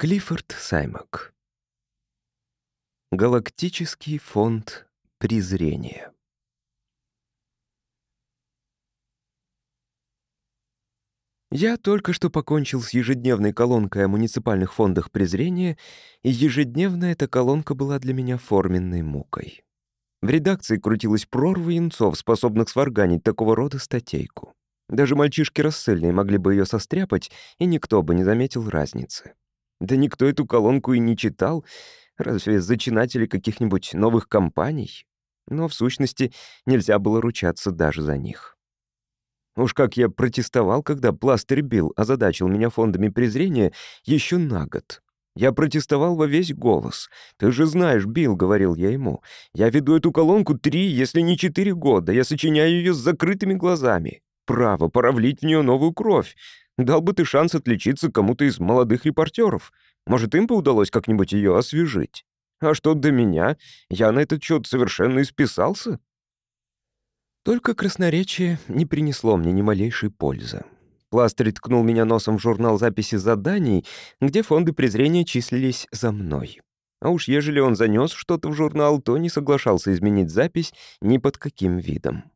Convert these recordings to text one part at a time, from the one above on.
Клиффорд Саймак. Галактический фонд презрения. Я только что покончил с ежедневной колонкой о муниципальных фондах презрения, и ежедневно эта колонка была для меня форменной мукой. В редакции крутилась прорва янцов, способных сварганить такого рода статейку. Даже мальчишки рассыльные могли бы ее состряпать, и никто бы не заметил разницы. Да никто эту колонку и не читал, разве зачинатели каких-нибудь новых компаний? Но, в сущности, нельзя было ручаться даже за них. Уж как я протестовал, когда пластырь бил, озадачил меня фондами презрения еще на год. Я протестовал во весь голос. «Ты же знаешь, Билл», — говорил я ему, — «я веду эту колонку три, если не четыре года, я сочиняю ее с закрытыми глазами. Право, пора влить в нее новую кровь. Дал бы ты шанс отличиться кому-то из молодых репортеров. Может, им бы удалось как-нибудь ее освежить. А что до меня, я на этот счет совершенно исписался. Только красноречие не принесло мне ни малейшей пользы. Пластырь ткнул меня носом в журнал записи заданий, где фонды презрения числились за мной. А уж ежели он занес что-то в журнал, то не соглашался изменить запись ни под каким видом.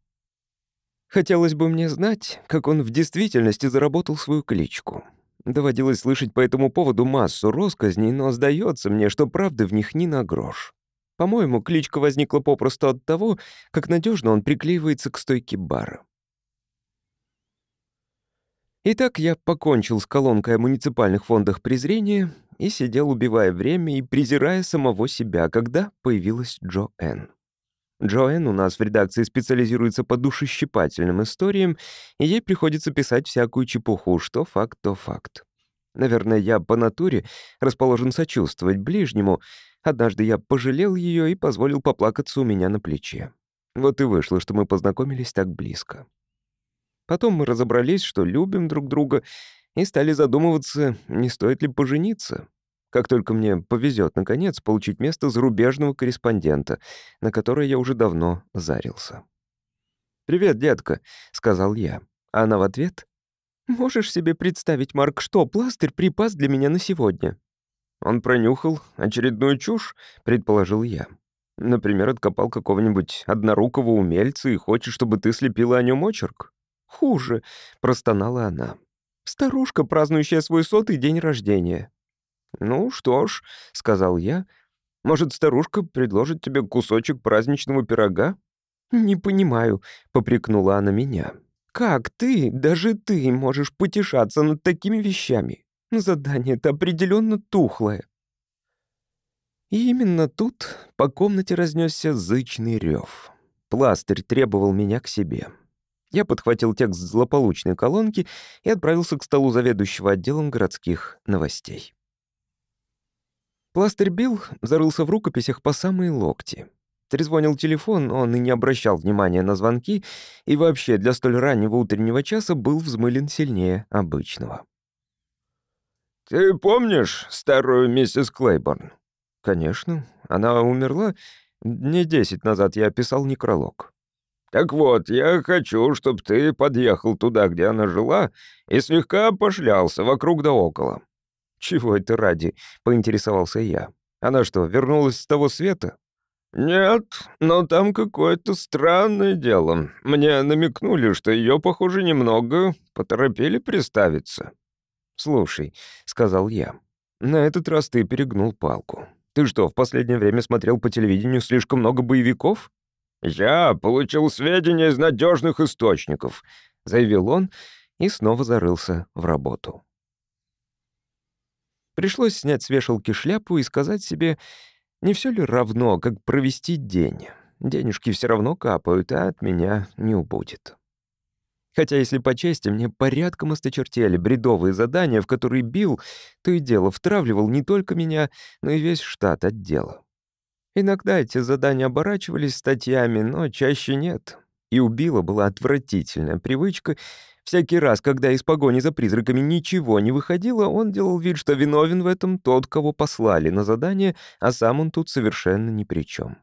Хотелось бы мне знать, как он в действительности заработал свою кличку. Доводилось слышать по этому поводу массу росказней, но сдается мне, что правды в них ни на грош. По-моему, кличка возникла попросту от того, как надежно он приклеивается к стойке бара. Итак, я покончил с колонкой о муниципальных фондах презрения и сидел, убивая время и презирая самого себя, когда появилась Джо Энн. Джоэн у нас в редакции специализируется по душещипательным историям, и ей приходится писать всякую чепуху, что факт, то факт. Наверное, я по натуре расположен сочувствовать ближнему. Однажды я пожалел ее и позволил поплакаться у меня на плече. Вот и вышло, что мы познакомились так близко. Потом мы разобрались, что любим друг друга, и стали задумываться, не стоит ли пожениться. Как только мне повезет, наконец, получить место зарубежного корреспондента, на которое я уже давно зарился. «Привет, детка», — сказал я. А она в ответ «Можешь себе представить, Марк, что пластырь припас для меня на сегодня?» «Он пронюхал очередную чушь», — предположил я. «Например, откопал какого-нибудь однорукого умельца и хочет, чтобы ты слепила о нем очерк?» «Хуже», — простонала она. «Старушка, празднующая свой сотый день рождения. «Ну что ж», — сказал я, — «может, старушка предложит тебе кусочек праздничного пирога?» «Не понимаю», — попрекнула она меня. «Как ты, даже ты, можешь потешаться над такими вещами? Ну, Задание-то определенно тухлое». И именно тут по комнате разнесся зычный рев. Пластырь требовал меня к себе. Я подхватил текст злополучной колонки и отправился к столу заведующего отделом городских новостей. Пластырь Билл зарылся в рукописях по самые локти. Трезвонил телефон, он и не обращал внимания на звонки, и вообще для столь раннего утреннего часа был взмылен сильнее обычного. «Ты помнишь старую миссис Клейборн?» «Конечно. Она умерла. Дней десять назад я писал некролог». «Так вот, я хочу, чтобы ты подъехал туда, где она жила, и слегка пошлялся вокруг да около. «Чего это ради?» — поинтересовался я. «Она что, вернулась с того света?» «Нет, но там какое-то странное дело. Мне намекнули, что ее, похоже, немного поторопили приставиться». «Слушай», — сказал я, — «на этот раз ты перегнул палку. Ты что, в последнее время смотрел по телевидению слишком много боевиков?» «Я получил сведения из надежных источников», — заявил он и снова зарылся в работу. Пришлось снять с вешалки шляпу и сказать себе, не все ли равно, как провести день. Денежки все равно капают, а от меня не убудет. Хотя, если по чести, мне порядком осточертели бредовые задания, в которые бил, то и дело втравливал не только меня, но и весь штат отдела. Иногда эти задания оборачивались статьями, но чаще нет и у Билла была отвратительная привычка. Всякий раз, когда из погони за призраками ничего не выходило, он делал вид, что виновен в этом тот, кого послали на задание, а сам он тут совершенно ни при чем.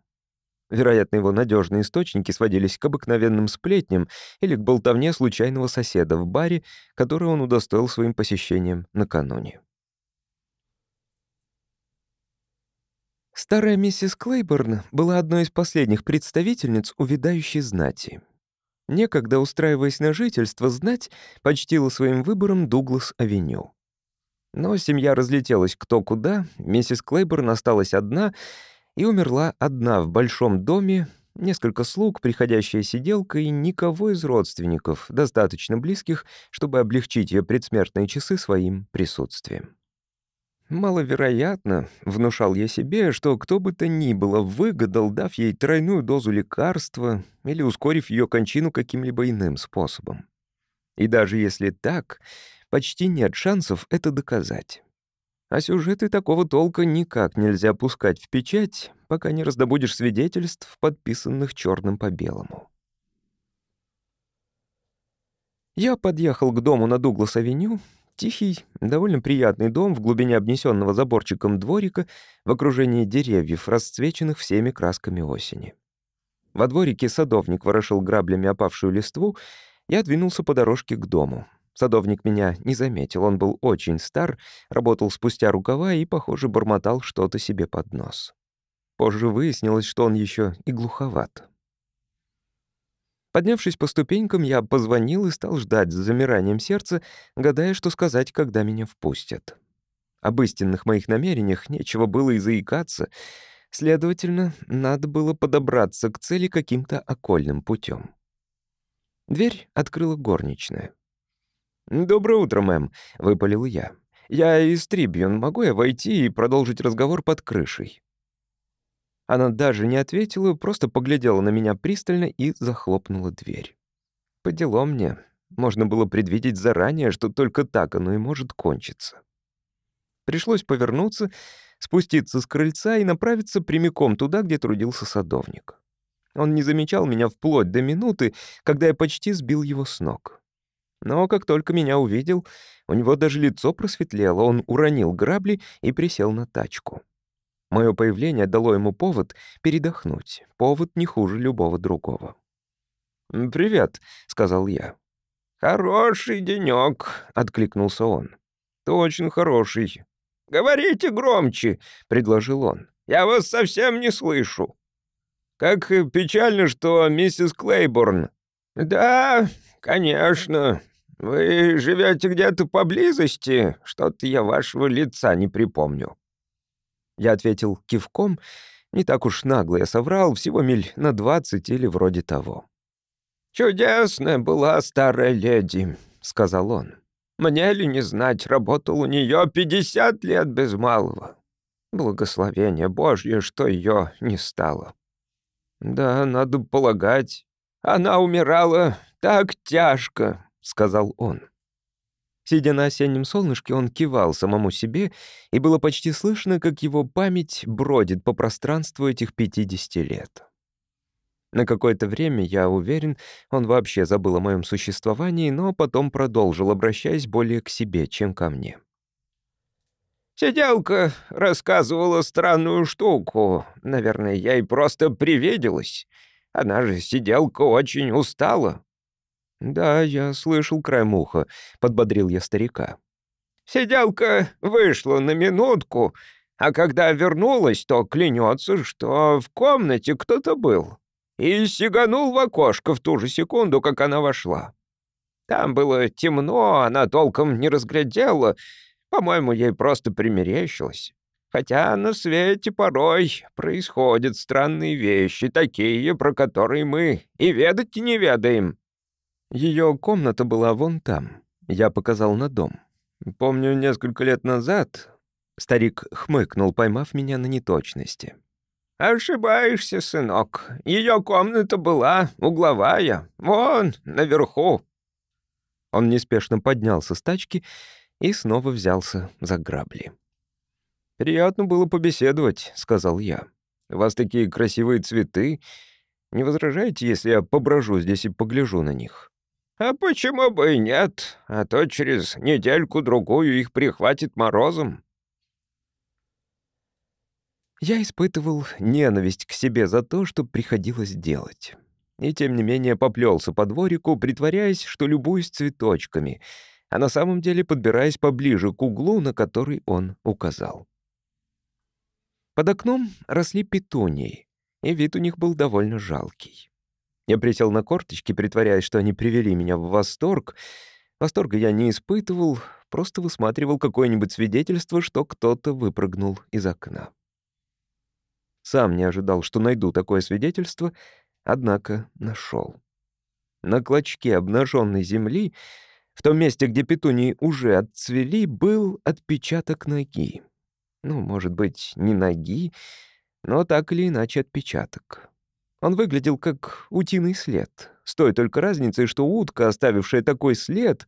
Вероятно, его надежные источники сводились к обыкновенным сплетням или к болтовне случайного соседа в баре, который он удостоил своим посещением накануне. Старая миссис Клейборн была одной из последних представительниц увядающей знати. Некогда, устраиваясь на жительство, знать почтила своим выбором Дуглас-авеню. Но семья разлетелась кто куда, миссис Клейборн осталась одна и умерла одна в большом доме, несколько слуг, приходящая сиделка и никого из родственников, достаточно близких, чтобы облегчить ее предсмертные часы своим присутствием. Маловероятно, внушал я себе, что кто бы то ни было выгадал, дав ей тройную дозу лекарства или ускорив ее кончину каким-либо иным способом. И даже если так, почти нет шансов это доказать. А сюжеты такого толка никак нельзя пускать в печать, пока не раздобудешь свидетельств, подписанных черным по белому. Я подъехал к дому на Дуглас-авеню Тихий, довольно приятный дом в глубине обнесенного заборчиком дворика в окружении деревьев, расцвеченных всеми красками осени. Во дворике садовник ворошил граблями опавшую листву, и двинулся по дорожке к дому. Садовник меня не заметил, он был очень стар, работал спустя рукава и, похоже, бормотал что-то себе под нос. Позже выяснилось, что он еще и глуховат. Поднявшись по ступенькам, я позвонил и стал ждать с замиранием сердца, гадая, что сказать, когда меня впустят. Об истинных моих намерениях нечего было и заикаться, следовательно, надо было подобраться к цели каким-то окольным путем. Дверь открыла горничная. «Доброе утро, мэм», — выпалил я. «Я из Трибьюн. Могу я войти и продолжить разговор под крышей?» Она даже не ответила, просто поглядела на меня пристально и захлопнула дверь. По делу мне. Можно было предвидеть заранее, что только так оно и может кончиться. Пришлось повернуться, спуститься с крыльца и направиться прямиком туда, где трудился садовник. Он не замечал меня вплоть до минуты, когда я почти сбил его с ног. Но как только меня увидел, у него даже лицо просветлело, он уронил грабли и присел на тачку. Мое появление дало ему повод передохнуть, повод не хуже любого другого. «Привет», — сказал я. «Хороший денёк, откликнулся он. «Ты очень хороший». «Говорите громче», — предложил он. «Я вас совсем не слышу». «Как печально, что миссис Клейборн». «Да, конечно. Вы живете где-то поблизости? Что-то я вашего лица не припомню». Я ответил кивком. Не так уж нагло я соврал, всего миль на двадцать или вроде того. «Чудесная была старая леди», — сказал он. «Мне ли не знать, работал у нее пятьдесят лет без малого. Благословение Божье, что ее не стало». «Да, надо полагать. Она умирала так тяжко», — сказал он. Сидя на осеннем солнышке, он кивал самому себе, и было почти слышно, как его память бродит по пространству этих 50 лет. На какое-то время, я уверен, он вообще забыл о моем существовании, но потом продолжил, обращаясь более к себе, чем ко мне. «Сиделка рассказывала странную штуку. Наверное, я и просто привиделась. Она же, сиделка, очень устала. «Да, я слышал краем уха», — подбодрил я старика. «Сиделка вышла на минутку, а когда вернулась, то клянется, что в комнате кто-то был, и сиганул в окошко в ту же секунду, как она вошла. Там было темно, она толком не разглядела, по-моему, ей просто примерещилось». Хотя на свете порой происходят странные вещи, такие, про которые мы и ведать не ведаем. Ее комната была вон там. Я показал на дом. Помню, несколько лет назад старик хмыкнул, поймав меня на неточности. «Ошибаешься, сынок. Ее комната была угловая. Вон, наверху». Он неспешно поднялся с тачки и снова взялся за грабли. «Приятно было побеседовать», — сказал я. «У вас такие красивые цветы. Не возражаете, если я поброжу здесь и погляжу на них?» «А почему бы и нет? А то через недельку-другую их прихватит морозом». Я испытывал ненависть к себе за то, что приходилось делать. И тем не менее поплелся по дворику, притворяясь, что любуюсь цветочками, а на самом деле подбираясь поближе к углу, на который он указал. Под окном росли петунии, и вид у них был довольно жалкий. Я присел на корточки, притворяясь, что они привели меня в восторг. Восторга я не испытывал, просто высматривал какое-нибудь свидетельство, что кто-то выпрыгнул из окна. Сам не ожидал, что найду такое свидетельство, однако нашел. На клочке обнаженной земли, в том месте, где петунии уже отцвели, был отпечаток ноги. Ну, может быть, не ноги, но так или иначе отпечаток. Он выглядел как утиный след, с той только разницей, что утка, оставившая такой след,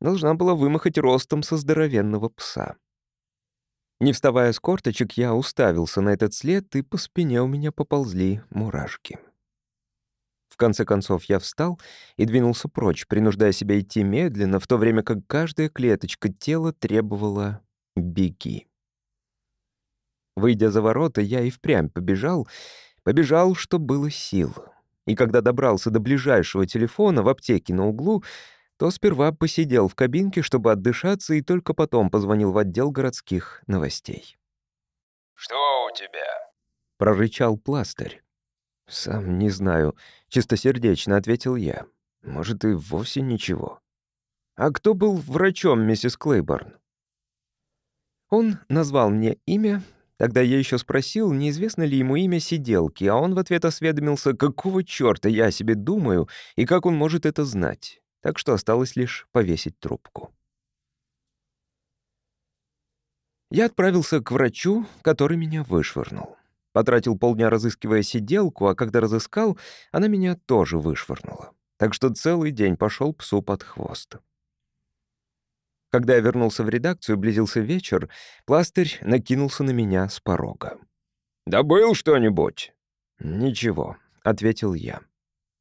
должна была вымахать ростом со здоровенного пса. Не вставая с корточек, я уставился на этот след, и по спине у меня поползли мурашки. В конце концов я встал и двинулся прочь, принуждая себя идти медленно, в то время как каждая клеточка тела требовала «беги». Выйдя за ворота, я и впрямь побежал — Побежал, что было сил. И когда добрался до ближайшего телефона в аптеке на углу, то сперва посидел в кабинке, чтобы отдышаться, и только потом позвонил в отдел городских новостей. «Что у тебя?» — прорычал пластырь. «Сам не знаю», — чистосердечно ответил я. «Может, и вовсе ничего». «А кто был врачом, миссис Клейборн?» Он назвал мне имя, Тогда я еще спросил, неизвестно ли ему имя сиделки, а он в ответ осведомился, какого черта я о себе думаю и как он может это знать. Так что осталось лишь повесить трубку. Я отправился к врачу, который меня вышвырнул. Потратил полдня, разыскивая сиделку, а когда разыскал, она меня тоже вышвырнула. Так что целый день пошел псу под хвост. Когда я вернулся в редакцию, близился вечер, пластырь накинулся на меня с порога. Да был что-нибудь?» «Ничего», — ответил я.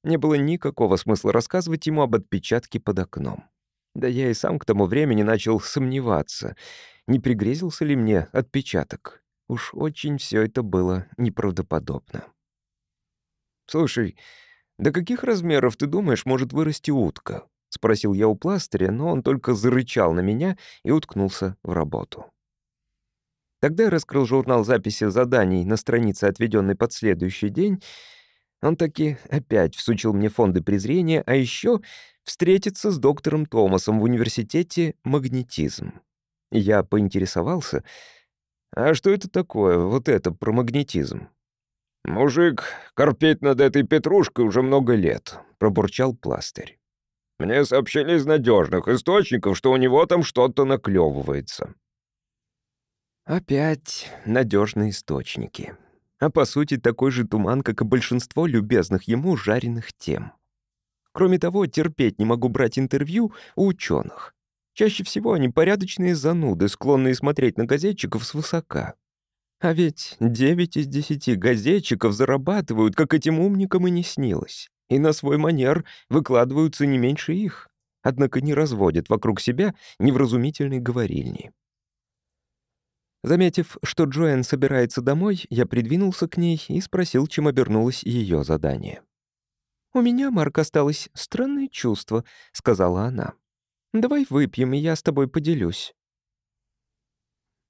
Не было никакого смысла рассказывать ему об отпечатке под окном. Да я и сам к тому времени начал сомневаться, не пригрезился ли мне отпечаток. Уж очень все это было неправдоподобно. «Слушай, до каких размеров, ты думаешь, может вырасти утка?» — спросил я у пластыря, но он только зарычал на меня и уткнулся в работу. Тогда я раскрыл журнал записи заданий на странице, отведенной под следующий день. Он таки опять всучил мне фонды презрения, а еще встретиться с доктором Томасом в университете «Магнетизм». Я поинтересовался, а что это такое, вот это про магнетизм? «Мужик корпеть над этой петрушкой уже много лет», — пробурчал пластырь. Мне сообщили из надежных источников, что у него там что-то наклевывается. Опять надежные источники. А по сути такой же туман, как и большинство любезных ему жареных тем. Кроме того, терпеть не могу брать интервью у ученых. Чаще всего они порядочные зануды, склонные смотреть на газетчиков свысока. А ведь 9 из 10 газетчиков зарабатывают, как этим умникам и не снилось и на свой манер выкладываются не меньше их, однако не разводят вокруг себя невразумительной говорильни. Заметив, что Джоэн собирается домой, я придвинулся к ней и спросил, чем обернулось ее задание. «У меня, Марк, осталось странное чувство», — сказала она. «Давай выпьем, и я с тобой поделюсь».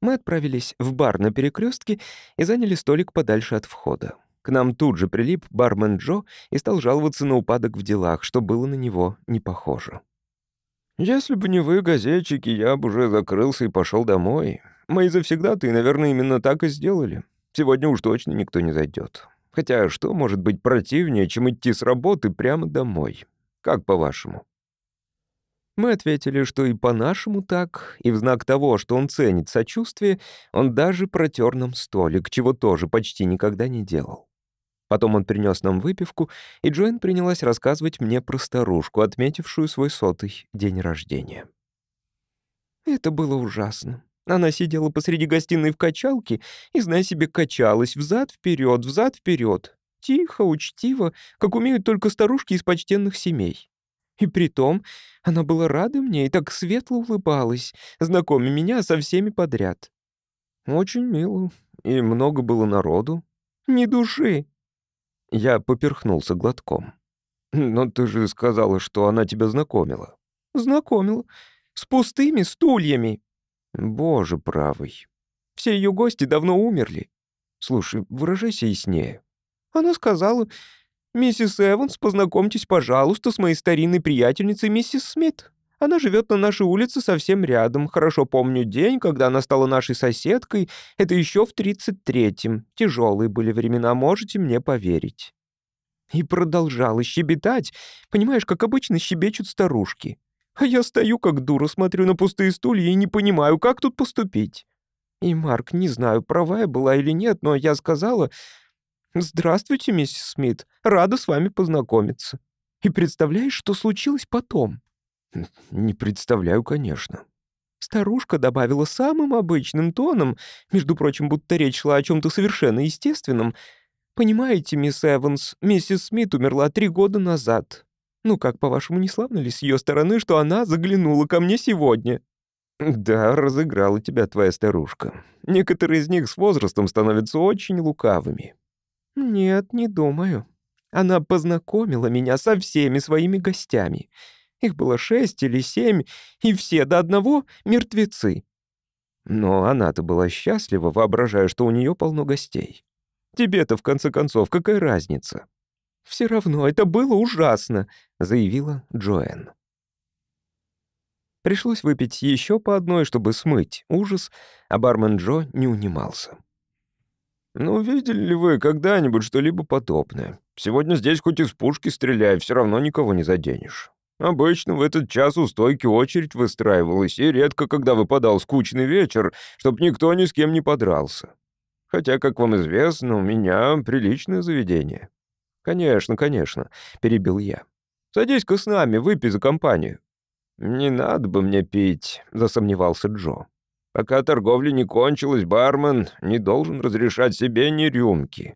Мы отправились в бар на перекрестке и заняли столик подальше от входа. К нам тут же прилип бармен Джо и стал жаловаться на упадок в делах, что было на него не похоже. «Если бы не вы, газетчики, я бы уже закрылся и пошел домой. Мои завсегдаты, наверное, именно так и сделали. Сегодня уж точно никто не зайдет. Хотя что может быть противнее, чем идти с работы прямо домой? Как по-вашему?» Мы ответили, что и по-нашему так, и в знак того, что он ценит сочувствие, он даже протер нам столик, чего тоже почти никогда не делал. Потом он принес нам выпивку, и Джоэн принялась рассказывать мне про старушку, отметившую свой сотый день рождения. Это было ужасно. Она сидела посреди гостиной в качалке и, зная себе, качалась взад вперед, взад вперед, тихо, учтиво, как умеют только старушки из почтенных семей. И притом она была рада мне и так светло улыбалась, знакомя меня со всеми подряд. Очень мило, и много было народу. «Не души», я поперхнулся глотком. «Но ты же сказала, что она тебя знакомила». «Знакомила. С пустыми стульями». «Боже правый. Все ее гости давно умерли. Слушай, выражайся яснее». Она сказала, «Миссис Эванс, познакомьтесь, пожалуйста, с моей старинной приятельницей миссис Смит». Она живет на нашей улице совсем рядом. Хорошо помню день, когда она стала нашей соседкой. Это еще в 33-м. Тяжелые были времена, можете мне поверить». И продолжала щебетать. Понимаешь, как обычно щебечут старушки. А я стою как дура, смотрю на пустые стулья и не понимаю, как тут поступить. И, Марк, не знаю, права я была или нет, но я сказала... «Здравствуйте, миссис Смит. Рада с вами познакомиться». И представляешь, что случилось потом? «Не представляю, конечно». Старушка добавила самым обычным тоном, между прочим, будто речь шла о чем то совершенно естественном. «Понимаете, мисс Эванс, миссис Смит умерла три года назад. Ну как, по-вашему, не славно ли с ее стороны, что она заглянула ко мне сегодня?» «Да, разыграла тебя твоя старушка. Некоторые из них с возрастом становятся очень лукавыми». «Нет, не думаю. Она познакомила меня со всеми своими гостями». Их было шесть или семь, и все до одного — мертвецы. Но она-то была счастлива, воображая, что у нее полно гостей. Тебе-то, в конце концов, какая разница? «Все равно это было ужасно», — заявила Джоэн. Пришлось выпить еще по одной, чтобы смыть ужас, а бармен Джо не унимался. «Ну, видели ли вы когда-нибудь что-либо подобное? Сегодня здесь хоть из пушки стреляй, все равно никого не заденешь. Обычно в этот час у стойки очередь выстраивалась, и редко, когда выпадал скучный вечер, чтоб никто ни с кем не подрался. Хотя, как вам известно, у меня приличное заведение. «Конечно, конечно», — перебил я. «Садись-ка с нами, выпей за компанию». «Не надо бы мне пить», — засомневался Джо. «Пока торговля не кончилась, бармен не должен разрешать себе ни рюмки».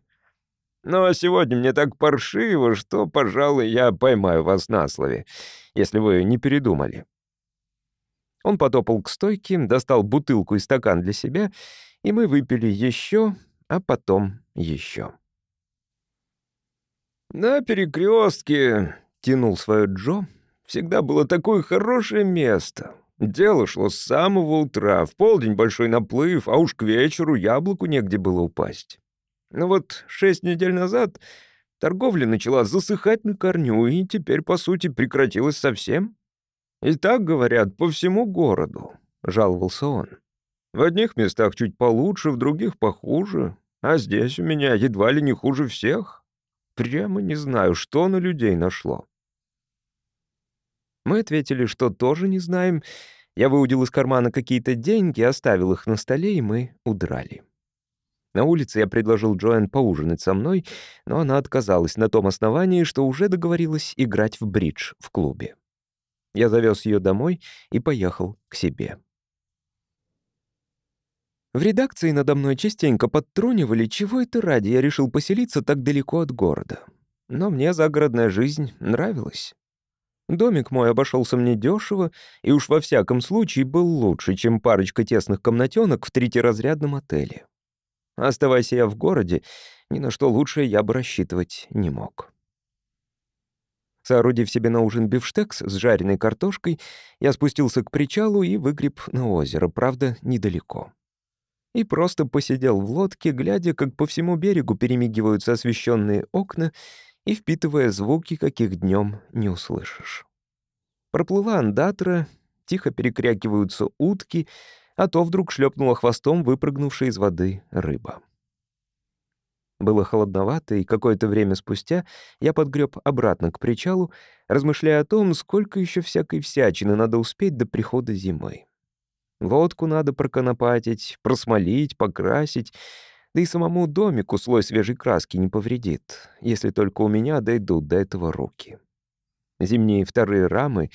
Но «Ну, а сегодня мне так паршиво, что, пожалуй, я поймаю вас на слове, если вы не передумали». Он потопал к стойке, достал бутылку и стакан для себя, и мы выпили еще, а потом еще. «На перекрестке», — тянул свое Джо, — «всегда было такое хорошее место. Дело шло с самого утра, в полдень большой наплыв, а уж к вечеру яблоку негде было упасть. Но вот шесть недель назад торговля начала засыхать на корню и теперь, по сути, прекратилась совсем. И так говорят по всему городу, — жаловался он. В одних местах чуть получше, в других похуже, а здесь у меня едва ли не хуже всех. Прямо не знаю, что на людей нашло. Мы ответили, что тоже не знаем. Я выудил из кармана какие-то деньги, оставил их на столе, и мы удрали. На улице я предложил Джоэн поужинать со мной, но она отказалась на том основании, что уже договорилась играть в бридж в клубе. Я завез ее домой и поехал к себе. В редакции надо мной частенько подтрунивали, чего это ради я решил поселиться так далеко от города. Но мне загородная жизнь нравилась. Домик мой обошелся мне дешево и уж во всяком случае был лучше, чем парочка тесных комнатенок в третьеразрядном отеле. Оставайся я в городе, ни на что лучшее я бы рассчитывать не мог. Соорудив себе на ужин бифштекс с жареной картошкой, я спустился к причалу и выгреб на озеро, правда, недалеко. И просто посидел в лодке, глядя, как по всему берегу перемигиваются освещенные окна и впитывая звуки, каких днем не услышишь. Проплыла андатра, тихо перекрякиваются утки — а то вдруг шлепнула хвостом выпрыгнувшая из воды рыба. Было холодновато, и какое-то время спустя я подгреб обратно к причалу, размышляя о том, сколько еще всякой всячины надо успеть до прихода зимы. Лодку надо проконопатить, просмолить, покрасить, да и самому домику слой свежей краски не повредит, если только у меня дойдут до этого руки. Зимние вторые рамы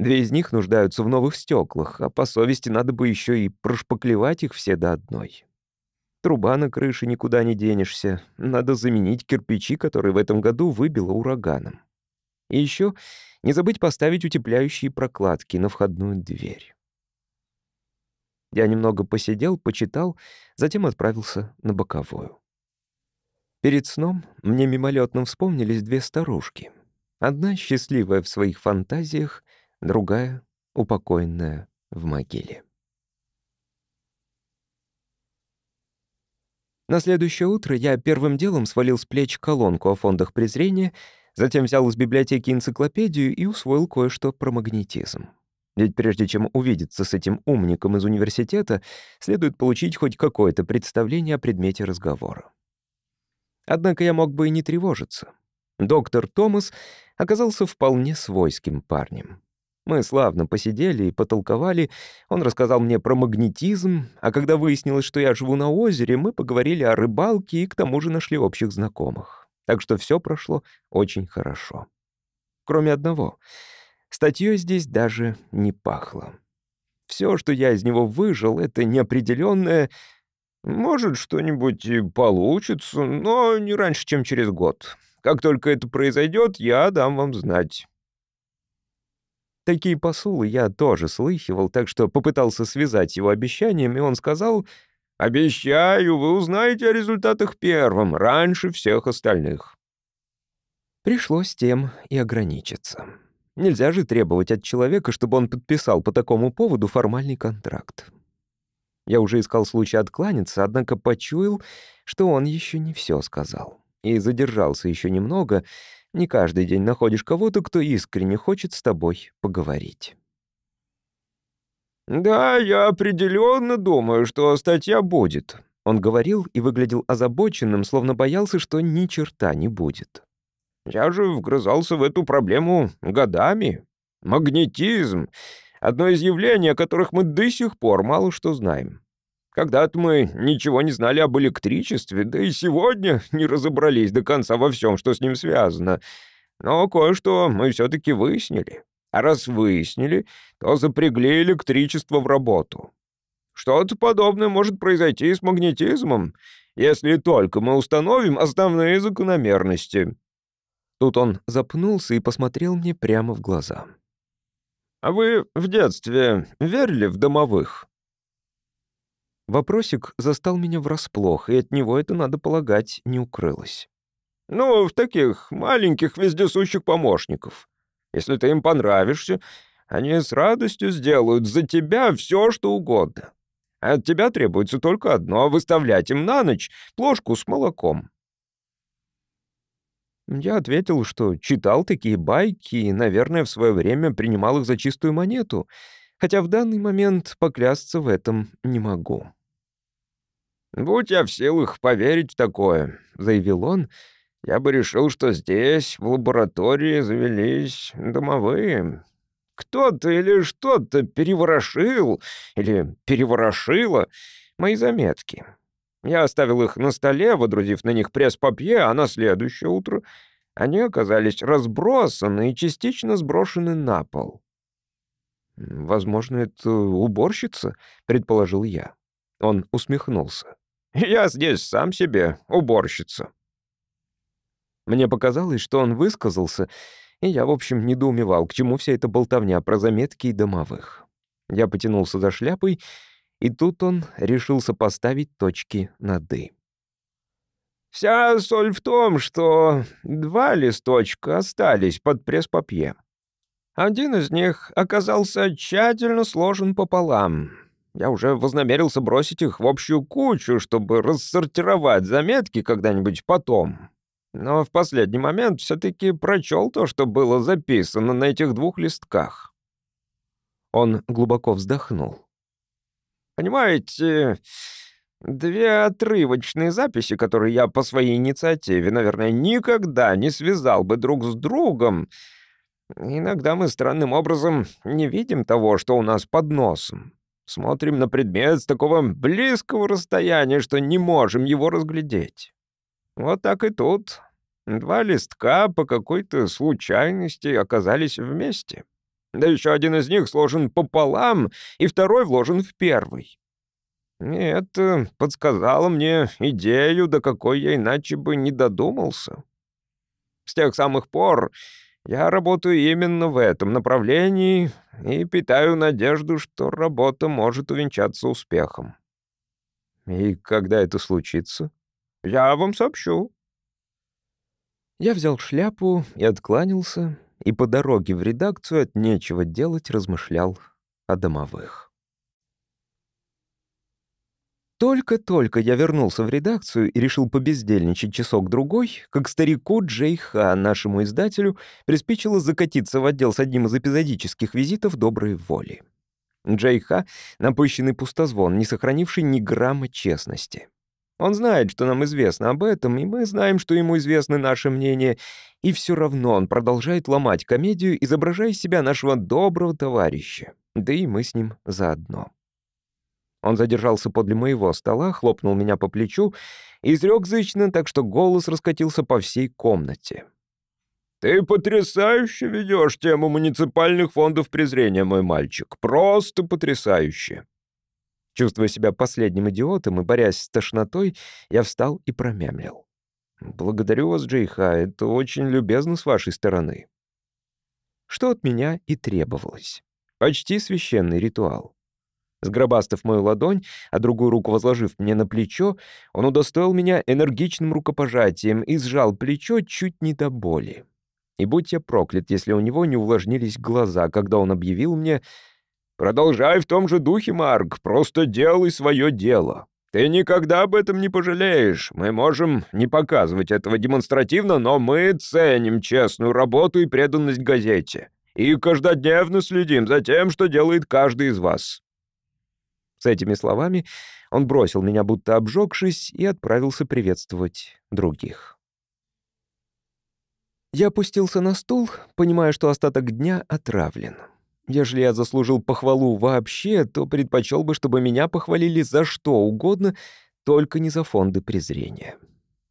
Две из них нуждаются в новых стеклах, а по совести надо бы еще и прошпаклевать их все до одной. Труба на крыше никуда не денешься. Надо заменить кирпичи, которые в этом году выбило ураганом. И еще не забыть поставить утепляющие прокладки на входную дверь. Я немного посидел, почитал, затем отправился на боковую. Перед сном мне мимолетно вспомнились две старушки. Одна счастливая в своих фантазиях — другая — упокоенная в могиле. На следующее утро я первым делом свалил с плеч колонку о фондах презрения, затем взял из библиотеки энциклопедию и усвоил кое-что про магнетизм. Ведь прежде чем увидеться с этим умником из университета, следует получить хоть какое-то представление о предмете разговора. Однако я мог бы и не тревожиться. Доктор Томас оказался вполне свойским парнем. Мы славно посидели и потолковали. Он рассказал мне про магнетизм, а когда выяснилось, что я живу на озере, мы поговорили о рыбалке и к тому же нашли общих знакомых. Так что все прошло очень хорошо. Кроме одного. Статьей здесь даже не пахло. Все, что я из него выжил, это неопределенное... Может, что-нибудь и получится, но не раньше, чем через год. Как только это произойдет, я дам вам знать. Такие посулы я тоже слыхивал, так что попытался связать его обещанием, и он сказал, «Обещаю, вы узнаете о результатах первым, раньше всех остальных». Пришлось тем и ограничиться. Нельзя же требовать от человека, чтобы он подписал по такому поводу формальный контракт. Я уже искал случай откланяться, однако почуял, что он еще не все сказал. И задержался еще немного — не каждый день находишь кого-то, кто искренне хочет с тобой поговорить. «Да, я определенно думаю, что статья будет», — он говорил и выглядел озабоченным, словно боялся, что ни черта не будет. «Я же вгрызался в эту проблему годами. Магнетизм — одно из явлений, о которых мы до сих пор мало что знаем. Когда-то мы ничего не знали об электричестве, да и сегодня не разобрались до конца во всем, что с ним связано. Но кое-что мы все-таки выяснили. А раз выяснили, то запрягли электричество в работу. Что-то подобное может произойти с магнетизмом, если только мы установим основные закономерности». Тут он запнулся и посмотрел мне прямо в глаза. «А вы в детстве верили в домовых?» Вопросик застал меня врасплох, и от него это, надо полагать, не укрылось. «Ну, в таких маленьких вездесущих помощников. Если ты им понравишься, они с радостью сделают за тебя все, что угодно. От тебя требуется только одно — выставлять им на ночь плошку с молоком». Я ответил, что читал такие байки и, наверное, в свое время принимал их за чистую монету, хотя в данный момент поклясться в этом не могу. «Будь я в силах поверить в такое», — заявил он, — «я бы решил, что здесь, в лаборатории, завелись домовые. Кто-то или что-то переворошил или переворошило мои заметки. Я оставил их на столе, водрузив на них пресс-папье, а на следующее утро они оказались разбросаны и частично сброшены на пол». «Возможно, это уборщица», — предположил я. Он усмехнулся. Я здесь сам себе уборщица». Мне показалось, что он высказался, и я, в общем, недоумевал, к чему вся эта болтовня про заметки и домовых. Я потянулся за шляпой, и тут он решился поставить точки над «и». «Вся соль в том, что два листочка остались под пресс-папье. Один из них оказался тщательно сложен пополам, я уже вознамерился бросить их в общую кучу, чтобы рассортировать заметки когда-нибудь потом. Но в последний момент все-таки прочел то, что было записано на этих двух листках. Он глубоко вздохнул. «Понимаете, две отрывочные записи, которые я по своей инициативе, наверное, никогда не связал бы друг с другом, иногда мы странным образом не видим того, что у нас под носом. Смотрим на предмет с такого близкого расстояния, что не можем его разглядеть. Вот так и тут. Два листка по какой-то случайности оказались вместе. Да еще один из них сложен пополам, и второй вложен в первый. И это подсказало мне идею, до какой я иначе бы не додумался. С тех самых пор я работаю именно в этом направлении и питаю надежду, что работа может увенчаться успехом. И когда это случится, я вам сообщу. Я взял шляпу и откланялся, и по дороге в редакцию от нечего делать размышлял о домовых. Только-только я вернулся в редакцию и решил побездельничать часок-другой, как старику Джей Ха, нашему издателю, приспичило закатиться в отдел с одним из эпизодических визитов доброй воли. Джей Ха — напыщенный пустозвон, не сохранивший ни грамма честности. Он знает, что нам известно об этом, и мы знаем, что ему известно наше мнение, и все равно он продолжает ломать комедию, изображая из себя нашего доброго товарища. Да и мы с ним заодно. Он задержался подле моего стола, хлопнул меня по плечу и изрек зычно, так что голос раскатился по всей комнате. «Ты потрясающе ведешь тему муниципальных фондов презрения, мой мальчик. Просто потрясающе!» Чувствуя себя последним идиотом и борясь с тошнотой, я встал и промямлил. «Благодарю вас, Джейха, это очень любезно с вашей стороны». Что от меня и требовалось. Почти священный ритуал. Сгробастав мою ладонь, а другую руку возложив мне на плечо, он удостоил меня энергичным рукопожатием и сжал плечо чуть не до боли. И будь я проклят, если у него не увлажнились глаза, когда он объявил мне «Продолжай в том же духе, Марк, просто делай свое дело. Ты никогда об этом не пожалеешь. Мы можем не показывать этого демонстративно, но мы ценим честную работу и преданность газете» и каждодневно следим за тем, что делает каждый из вас. С этими словами он бросил меня, будто обжегшись, и отправился приветствовать других. Я опустился на стул, понимая, что остаток дня отравлен. Ежели я заслужил похвалу вообще, то предпочел бы, чтобы меня похвалили за что угодно, только не за фонды презрения.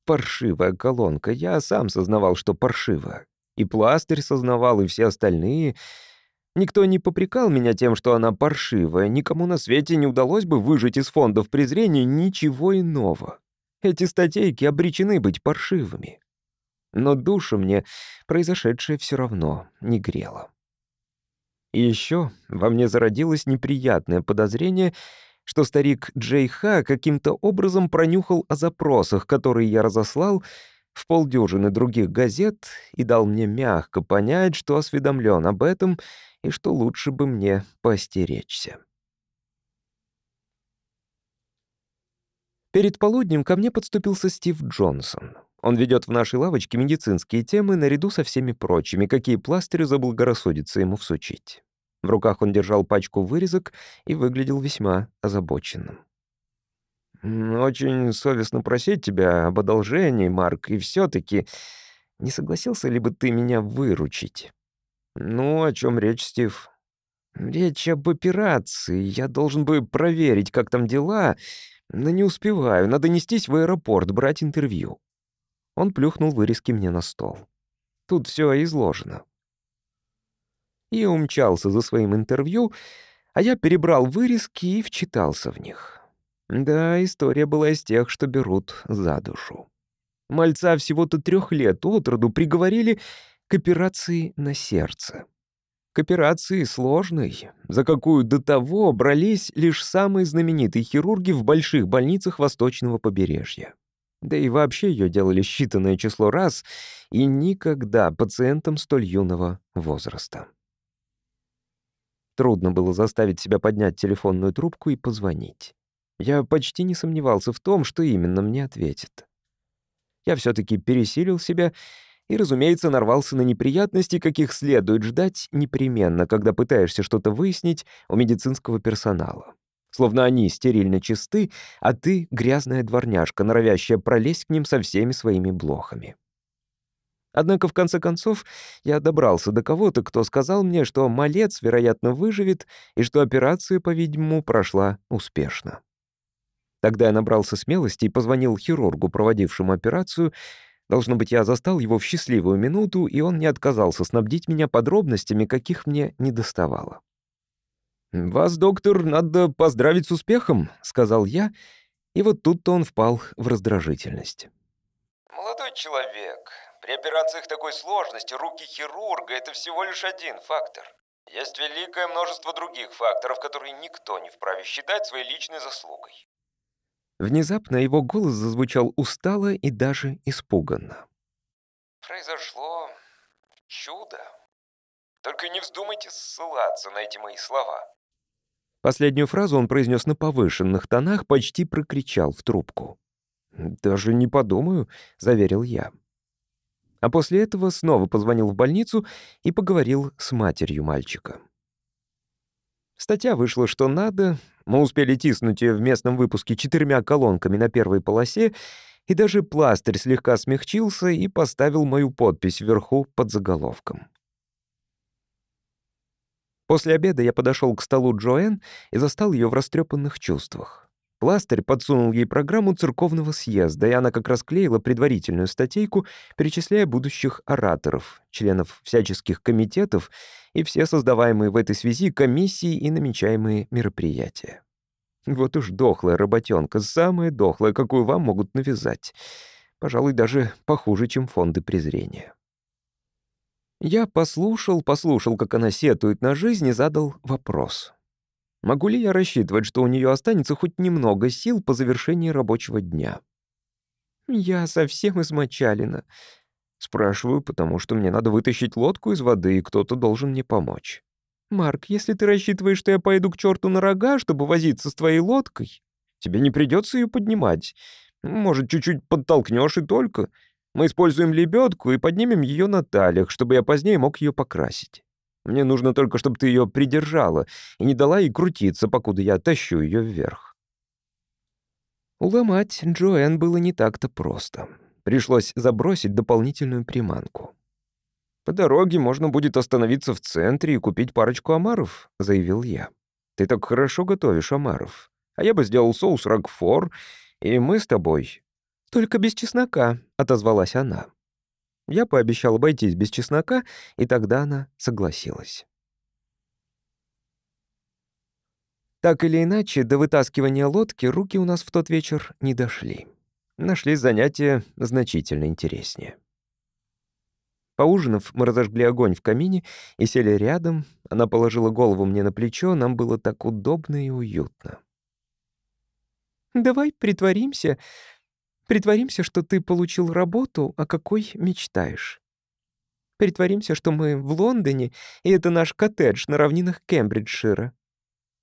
Паршивая колонка. Я сам сознавал, что паршивая, И пластырь сознавал, и все остальные — Никто не попрекал меня тем, что она паршивая, никому на свете не удалось бы выжить из фондов презрения ничего иного. Эти статейки обречены быть паршивыми. Но душу мне произошедшее все равно не грело. И еще во мне зародилось неприятное подозрение, что старик Джей Ха каким-то образом пронюхал о запросах, которые я разослал в полдюжины других газет и дал мне мягко понять, что осведомлен об этом — и что лучше бы мне постеречься. Перед полуднем ко мне подступился Стив Джонсон. Он ведет в нашей лавочке медицинские темы наряду со всеми прочими, какие пластыри заблагорассудится ему всучить. В руках он держал пачку вырезок и выглядел весьма озабоченным. «Очень совестно просить тебя об одолжении, Марк, и все таки не согласился ли бы ты меня выручить?» «Ну, о чем речь, Стив?» «Речь об операции. Я должен бы проверить, как там дела, но не успеваю. Надо нестись в аэропорт, брать интервью». Он плюхнул вырезки мне на стол. «Тут все изложено». И умчался за своим интервью, а я перебрал вырезки и вчитался в них. Да, история была из тех, что берут за душу. Мальца всего-то трех лет от роду приговорили к операции на сердце. К операции сложной, за какую до того брались лишь самые знаменитые хирурги в больших больницах восточного побережья. Да и вообще ее делали считанное число раз и никогда пациентам столь юного возраста. Трудно было заставить себя поднять телефонную трубку и позвонить. Я почти не сомневался в том, что именно мне ответит. Я все таки пересилил себя и, разумеется, нарвался на неприятности, каких следует ждать непременно, когда пытаешься что-то выяснить у медицинского персонала. Словно они стерильно чисты, а ты — грязная дворняжка, норовящая пролезть к ним со всеми своими блохами. Однако, в конце концов, я добрался до кого-то, кто сказал мне, что малец, вероятно, выживет и что операция, по-видимому, прошла успешно. Тогда я набрался смелости и позвонил хирургу, проводившему операцию, Должно быть, я застал его в счастливую минуту, и он не отказался снабдить меня подробностями, каких мне не доставало. «Вас, доктор, надо поздравить с успехом», — сказал я, и вот тут-то он впал в раздражительность. «Молодой человек, при операциях такой сложности руки хирурга — это всего лишь один фактор. Есть великое множество других факторов, которые никто не вправе считать своей личной заслугой. Внезапно его голос зазвучал устало и даже испуганно. «Произошло чудо. Только не вздумайте ссылаться на эти мои слова». Последнюю фразу он произнес на повышенных тонах, почти прокричал в трубку. «Даже не подумаю», — заверил я. А после этого снова позвонил в больницу и поговорил с матерью мальчика. Статья вышла что надо, мы успели тиснуть ее в местном выпуске четырьмя колонками на первой полосе, и даже пластырь слегка смягчился и поставил мою подпись вверху под заголовком. После обеда я подошел к столу Джоэн и застал ее в растрепанных чувствах. Пластырь подсунул ей программу церковного съезда, и она как раз клеила предварительную статейку, перечисляя будущих ораторов, членов всяческих комитетов и все создаваемые в этой связи комиссии и намечаемые мероприятия. Вот уж дохлая работенка, самая дохлая, какую вам могут навязать. Пожалуй, даже похуже, чем фонды презрения. Я послушал, послушал, как она сетует на жизнь, и задал вопрос — Могу ли я рассчитывать, что у нее останется хоть немного сил по завершении рабочего дня? Я совсем измочалена. Спрашиваю, потому что мне надо вытащить лодку из воды, и кто-то должен мне помочь. «Марк, если ты рассчитываешь, что я пойду к черту на рога, чтобы возиться с твоей лодкой, тебе не придется ее поднимать. Может, чуть-чуть подтолкнешь и только. Мы используем лебедку и поднимем ее на талях, чтобы я позднее мог ее покрасить». Мне нужно только, чтобы ты ее придержала и не дала ей крутиться, покуда я тащу ее вверх. Уломать Джоэн было не так-то просто. Пришлось забросить дополнительную приманку. «По дороге можно будет остановиться в центре и купить парочку омаров», — заявил я. «Ты так хорошо готовишь омаров. А я бы сделал соус ракфор, и мы с тобой...» «Только без чеснока», — отозвалась она. Я пообещал обойтись без чеснока, и тогда она согласилась. Так или иначе, до вытаскивания лодки руки у нас в тот вечер не дошли. Нашли занятие значительно интереснее. Поужинав, мы разожгли огонь в камине и сели рядом. Она положила голову мне на плечо, нам было так удобно и уютно. «Давай притворимся, Притворимся, что ты получил работу, о какой мечтаешь. Притворимся, что мы в Лондоне, и это наш коттедж на равнинах Кембриджшира.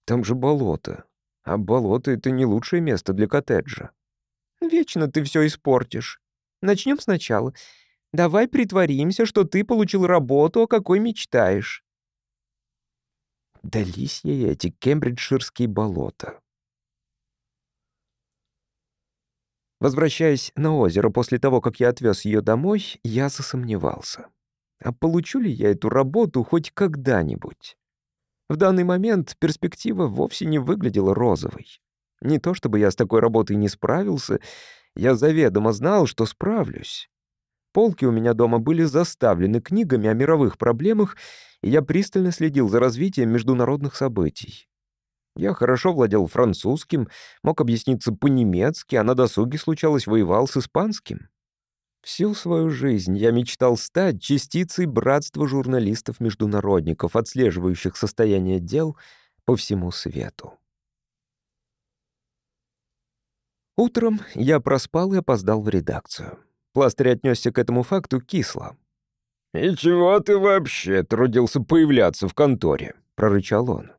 Там же болото. А болото — это не лучшее место для коттеджа. Вечно ты все испортишь. Начнем сначала. Давай притворимся, что ты получил работу, о какой мечтаешь. Дались ей эти кембриджширские болота. Возвращаясь на озеро после того, как я отвез ее домой, я засомневался. А получу ли я эту работу хоть когда-нибудь? В данный момент перспектива вовсе не выглядела розовой. Не то чтобы я с такой работой не справился, я заведомо знал, что справлюсь. Полки у меня дома были заставлены книгами о мировых проблемах, и я пристально следил за развитием международных событий. Я хорошо владел французским, мог объясниться по-немецки, а на досуге случалось воевал с испанским. Всю свою жизнь я мечтал стать частицей братства журналистов-международников, отслеживающих состояние дел по всему свету. Утром я проспал и опоздал в редакцию. Пластырь отнесся к этому факту кисло. «И чего ты вообще трудился появляться в конторе?» — прорычал он.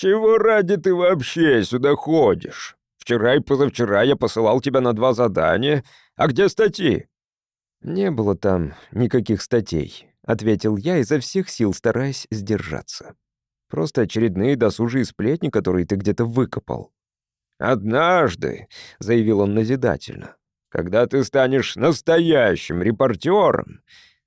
«Чего ради ты вообще сюда ходишь? Вчера и позавчера я посылал тебя на два задания. А где статьи?» «Не было там никаких статей», — ответил я, изо всех сил стараясь сдержаться. «Просто очередные досужие сплетни, которые ты где-то выкопал». «Однажды», — заявил он назидательно, — «когда ты станешь настоящим репортером,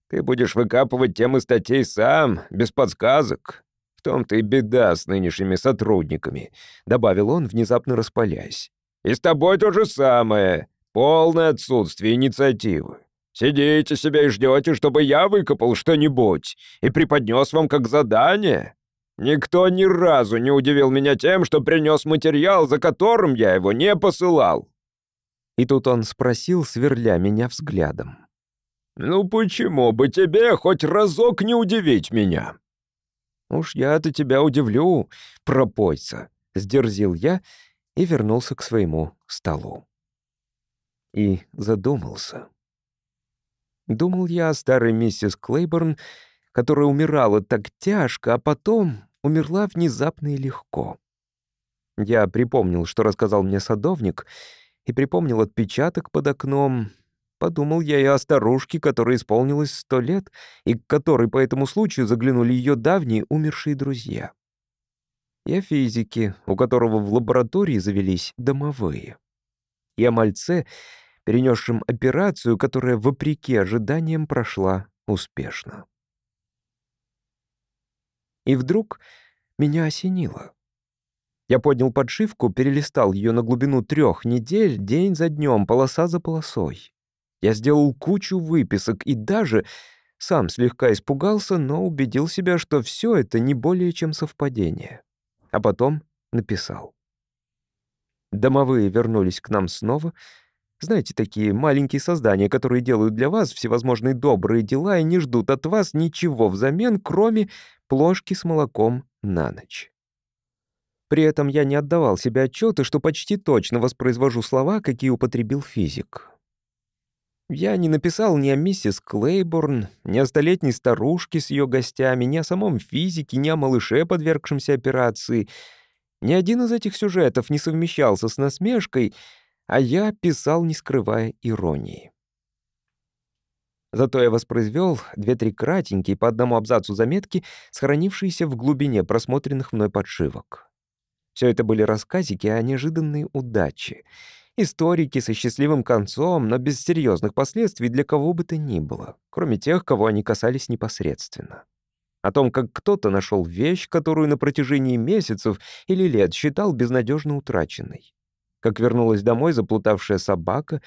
ты будешь выкапывать темы статей сам, без подсказок том-то и беда с нынешними сотрудниками», — добавил он, внезапно распаляясь. «И с тобой то же самое. Полное отсутствие инициативы. Сидите себе и ждете, чтобы я выкопал что-нибудь и преподнес вам как задание. Никто ни разу не удивил меня тем, что принес материал, за которым я его не посылал». И тут он спросил, сверля меня взглядом. «Ну почему бы тебе хоть разок не удивить меня?» «Уж я-то тебя удивлю, пропойца!» — сдерзил я и вернулся к своему столу. И задумался. Думал я о старой миссис Клейборн, которая умирала так тяжко, а потом умерла внезапно и легко. Я припомнил, что рассказал мне садовник, и припомнил отпечаток под окном, Подумал я и о старушке, которой исполнилось сто лет, и к которой по этому случаю заглянули ее давние умершие друзья. И о физике, у которого в лаборатории завелись домовые. И о мальце, перенесшем операцию, которая, вопреки ожиданиям, прошла успешно. И вдруг меня осенило. Я поднял подшивку, перелистал ее на глубину трех недель, день за днем, полоса за полосой. Я сделал кучу выписок и даже сам слегка испугался, но убедил себя, что все это не более чем совпадение. А потом написал. Домовые вернулись к нам снова. Знаете, такие маленькие создания, которые делают для вас всевозможные добрые дела и не ждут от вас ничего взамен, кроме плошки с молоком на ночь. При этом я не отдавал себе отчета, что почти точно воспроизвожу слова, какие употребил физик. Я не написал ни о миссис Клейборн, ни о столетней старушке с ее гостями, ни о самом физике, ни о малыше, подвергшемся операции. Ни один из этих сюжетов не совмещался с насмешкой, а я писал, не скрывая иронии. Зато я воспроизвел две-три кратенькие по одному абзацу заметки, сохранившиеся в глубине просмотренных мной подшивок. Все это были рассказики о неожиданной удаче — Историки со счастливым концом, но без серьезных последствий для кого бы то ни было, кроме тех, кого они касались непосредственно. О том, как кто-то нашел вещь, которую на протяжении месяцев или лет считал безнадежно утраченной. Как вернулась домой заплутавшая собака,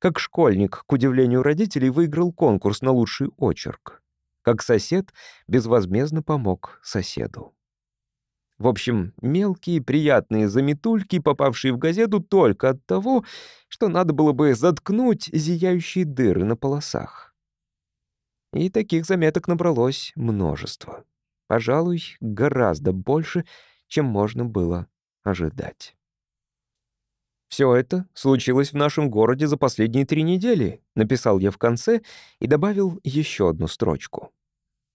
как школьник, к удивлению родителей, выиграл конкурс на лучший очерк, как сосед безвозмездно помог соседу. В общем, мелкие приятные заметульки, попавшие в газету только от того, что надо было бы заткнуть зияющие дыры на полосах. И таких заметок набралось множество. Пожалуй, гораздо больше, чем можно было ожидать. «Все это случилось в нашем городе за последние три недели», — написал я в конце и добавил еще одну строчку.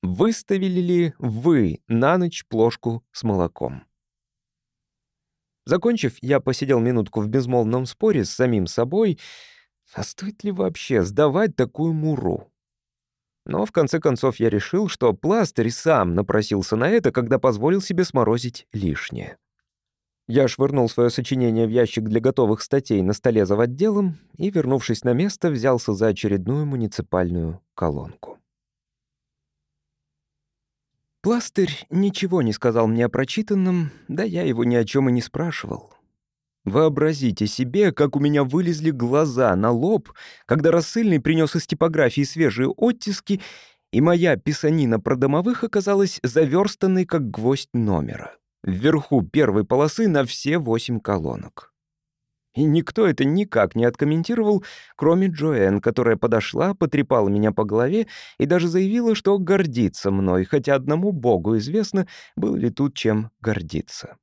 Выставили ли вы на ночь плошку с молоком? Закончив, я посидел минутку в безмолвном споре с самим собой. А стоит ли вообще сдавать такую муру? Но в конце концов я решил, что пластырь сам напросился на это, когда позволил себе сморозить лишнее. Я швырнул свое сочинение в ящик для готовых статей на столе за отделом и, вернувшись на место, взялся за очередную муниципальную колонку. Пластырь ничего не сказал мне о прочитанном, да я его ни о чем и не спрашивал. Вообразите себе, как у меня вылезли глаза на лоб, когда рассыльный принес из типографии свежие оттиски, и моя писанина про домовых оказалась заверстанной, как гвоздь номера. Вверху первой полосы на все восемь колонок. И никто это никак не откомментировал, кроме Джоэн, которая подошла, потрепала меня по голове и даже заявила, что гордится мной, хотя одному богу известно, был ли тут чем гордиться.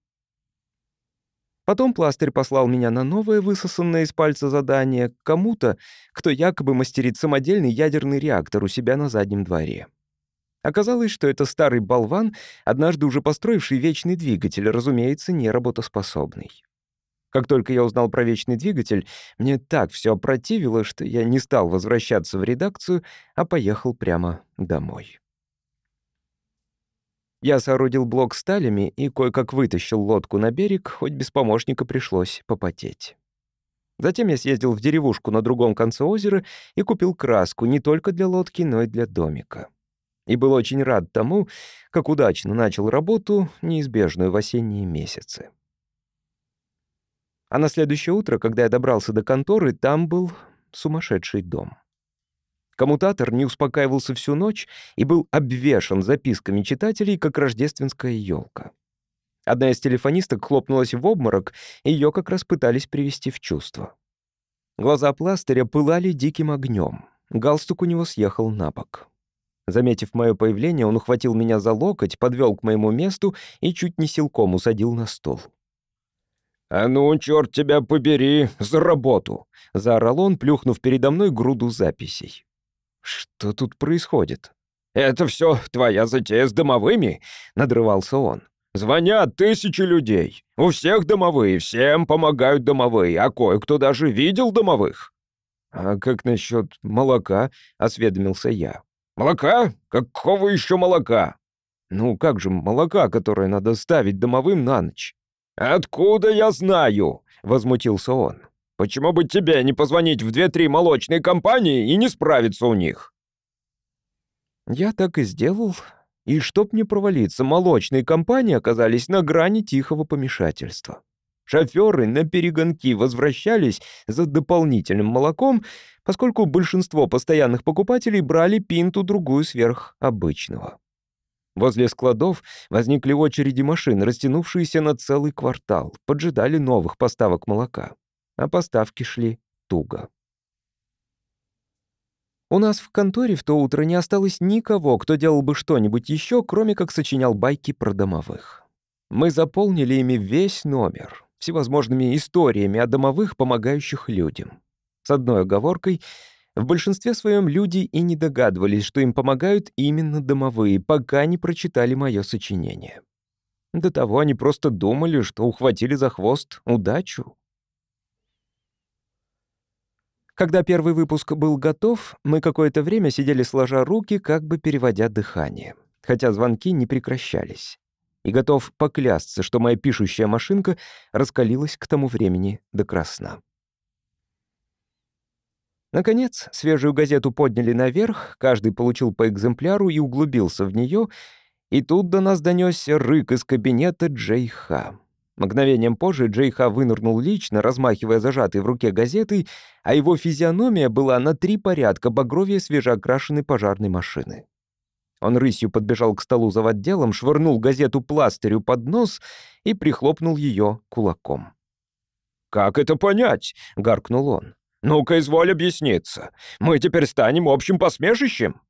Потом пластырь послал меня на новое высосанное из пальца задание кому-то, кто якобы мастерит самодельный ядерный реактор у себя на заднем дворе. Оказалось, что это старый болван, однажды уже построивший вечный двигатель, разумеется, неработоспособный. Как только я узнал про вечный двигатель, мне так все противило, что я не стал возвращаться в редакцию, а поехал прямо домой. Я соорудил блок сталями и кое-как вытащил лодку на берег, хоть без помощника пришлось попотеть. Затем я съездил в деревушку на другом конце озера и купил краску не только для лодки, но и для домика. И был очень рад тому, как удачно начал работу, неизбежную в осенние месяцы. А на следующее утро, когда я добрался до конторы, там был сумасшедший дом. Коммутатор не успокаивался всю ночь и был обвешан записками читателей, как рождественская елка. Одна из телефонисток хлопнулась в обморок, и ее как раз пытались привести в чувство. Глаза пластыря пылали диким огнем. Галстук у него съехал на бок. Заметив мое появление, он ухватил меня за локоть, подвел к моему месту и чуть не силком усадил на стол. «А ну, черт тебя побери, за работу!» — заорал он, плюхнув передо мной груду записей. «Что тут происходит?» «Это все твоя затея с домовыми?» — надрывался он. «Звонят тысячи людей. У всех домовые, всем помогают домовые, а кое-кто даже видел домовых». «А как насчет молока?» — осведомился я. «Молока? Какого еще молока?» «Ну как же молока, которое надо ставить домовым на ночь?» «Откуда я знаю?» — возмутился он. «Почему бы тебе не позвонить в две-три молочные компании и не справиться у них?» Я так и сделал. И чтоб не провалиться, молочные компании оказались на грани тихого помешательства. Шоферы на перегонки возвращались за дополнительным молоком, поскольку большинство постоянных покупателей брали пинту-другую сверх обычного. Возле складов возникли очереди машин, растянувшиеся на целый квартал, поджидали новых поставок молока. А поставки шли туго. У нас в конторе в то утро не осталось никого, кто делал бы что-нибудь еще, кроме как сочинял байки про домовых. Мы заполнили ими весь номер, всевозможными историями о домовых, помогающих людям. С одной оговоркой — в большинстве своем люди и не догадывались, что им помогают именно домовые, пока не прочитали мое сочинение. До того они просто думали, что ухватили за хвост удачу. Когда первый выпуск был готов, мы какое-то время сидели сложа руки, как бы переводя дыхание, хотя звонки не прекращались. И готов поклясться, что моя пишущая машинка раскалилась к тому времени до красна. Наконец, свежую газету подняли наверх, каждый получил по экземпляру и углубился в нее, и тут до нас донесся рык из кабинета Джейха. Мгновением позже Джейха вынырнул лично, размахивая зажатой в руке газетой, а его физиономия была на три порядка багровее свежеокрашенной пожарной машины. Он рысью подбежал к столу за отделом, швырнул газету пластырю под нос и прихлопнул ее кулаком. «Как это понять?» — гаркнул он. Ну-ка, изволь объясниться. Мы теперь станем общим посмешищем?»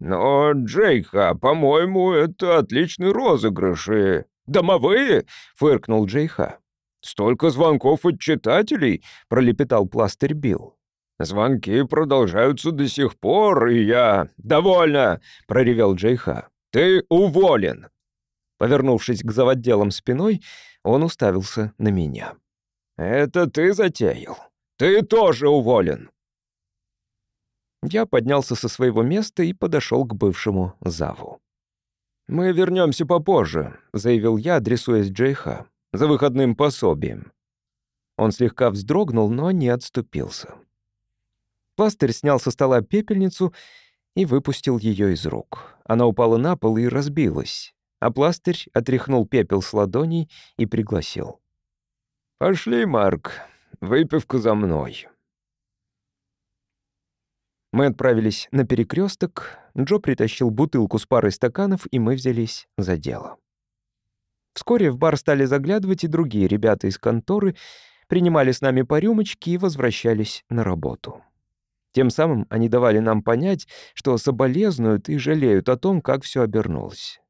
«Но, Джейха, по-моему, это отличный розыгрыш и...» «Домовые?» — фыркнул Джейха. «Столько звонков от читателей!» — пролепетал пластырь Билл. «Звонки продолжаются до сих пор, и я...» «Довольно!» — проревел Джейха. «Ты уволен!» Повернувшись к заводделам спиной, он уставился на меня. «Это ты затеял?» «Ты тоже уволен!» Я поднялся со своего места и подошел к бывшему Заву. «Мы вернемся попозже», — заявил я, адресуясь Джейха, — «за выходным пособием». Он слегка вздрогнул, но не отступился. Пластырь снял со стола пепельницу и выпустил ее из рук. Она упала на пол и разбилась, а пластырь отряхнул пепел с ладоней и пригласил. «Пошли, Марк, Выпивку за мной. Мы отправились на перекресток. Джо притащил бутылку с парой стаканов, и мы взялись за дело. Вскоре в бар стали заглядывать и другие ребята из конторы, принимали с нами по рюмочке и возвращались на работу. Тем самым они давали нам понять, что соболезнуют и жалеют о том, как все обернулось.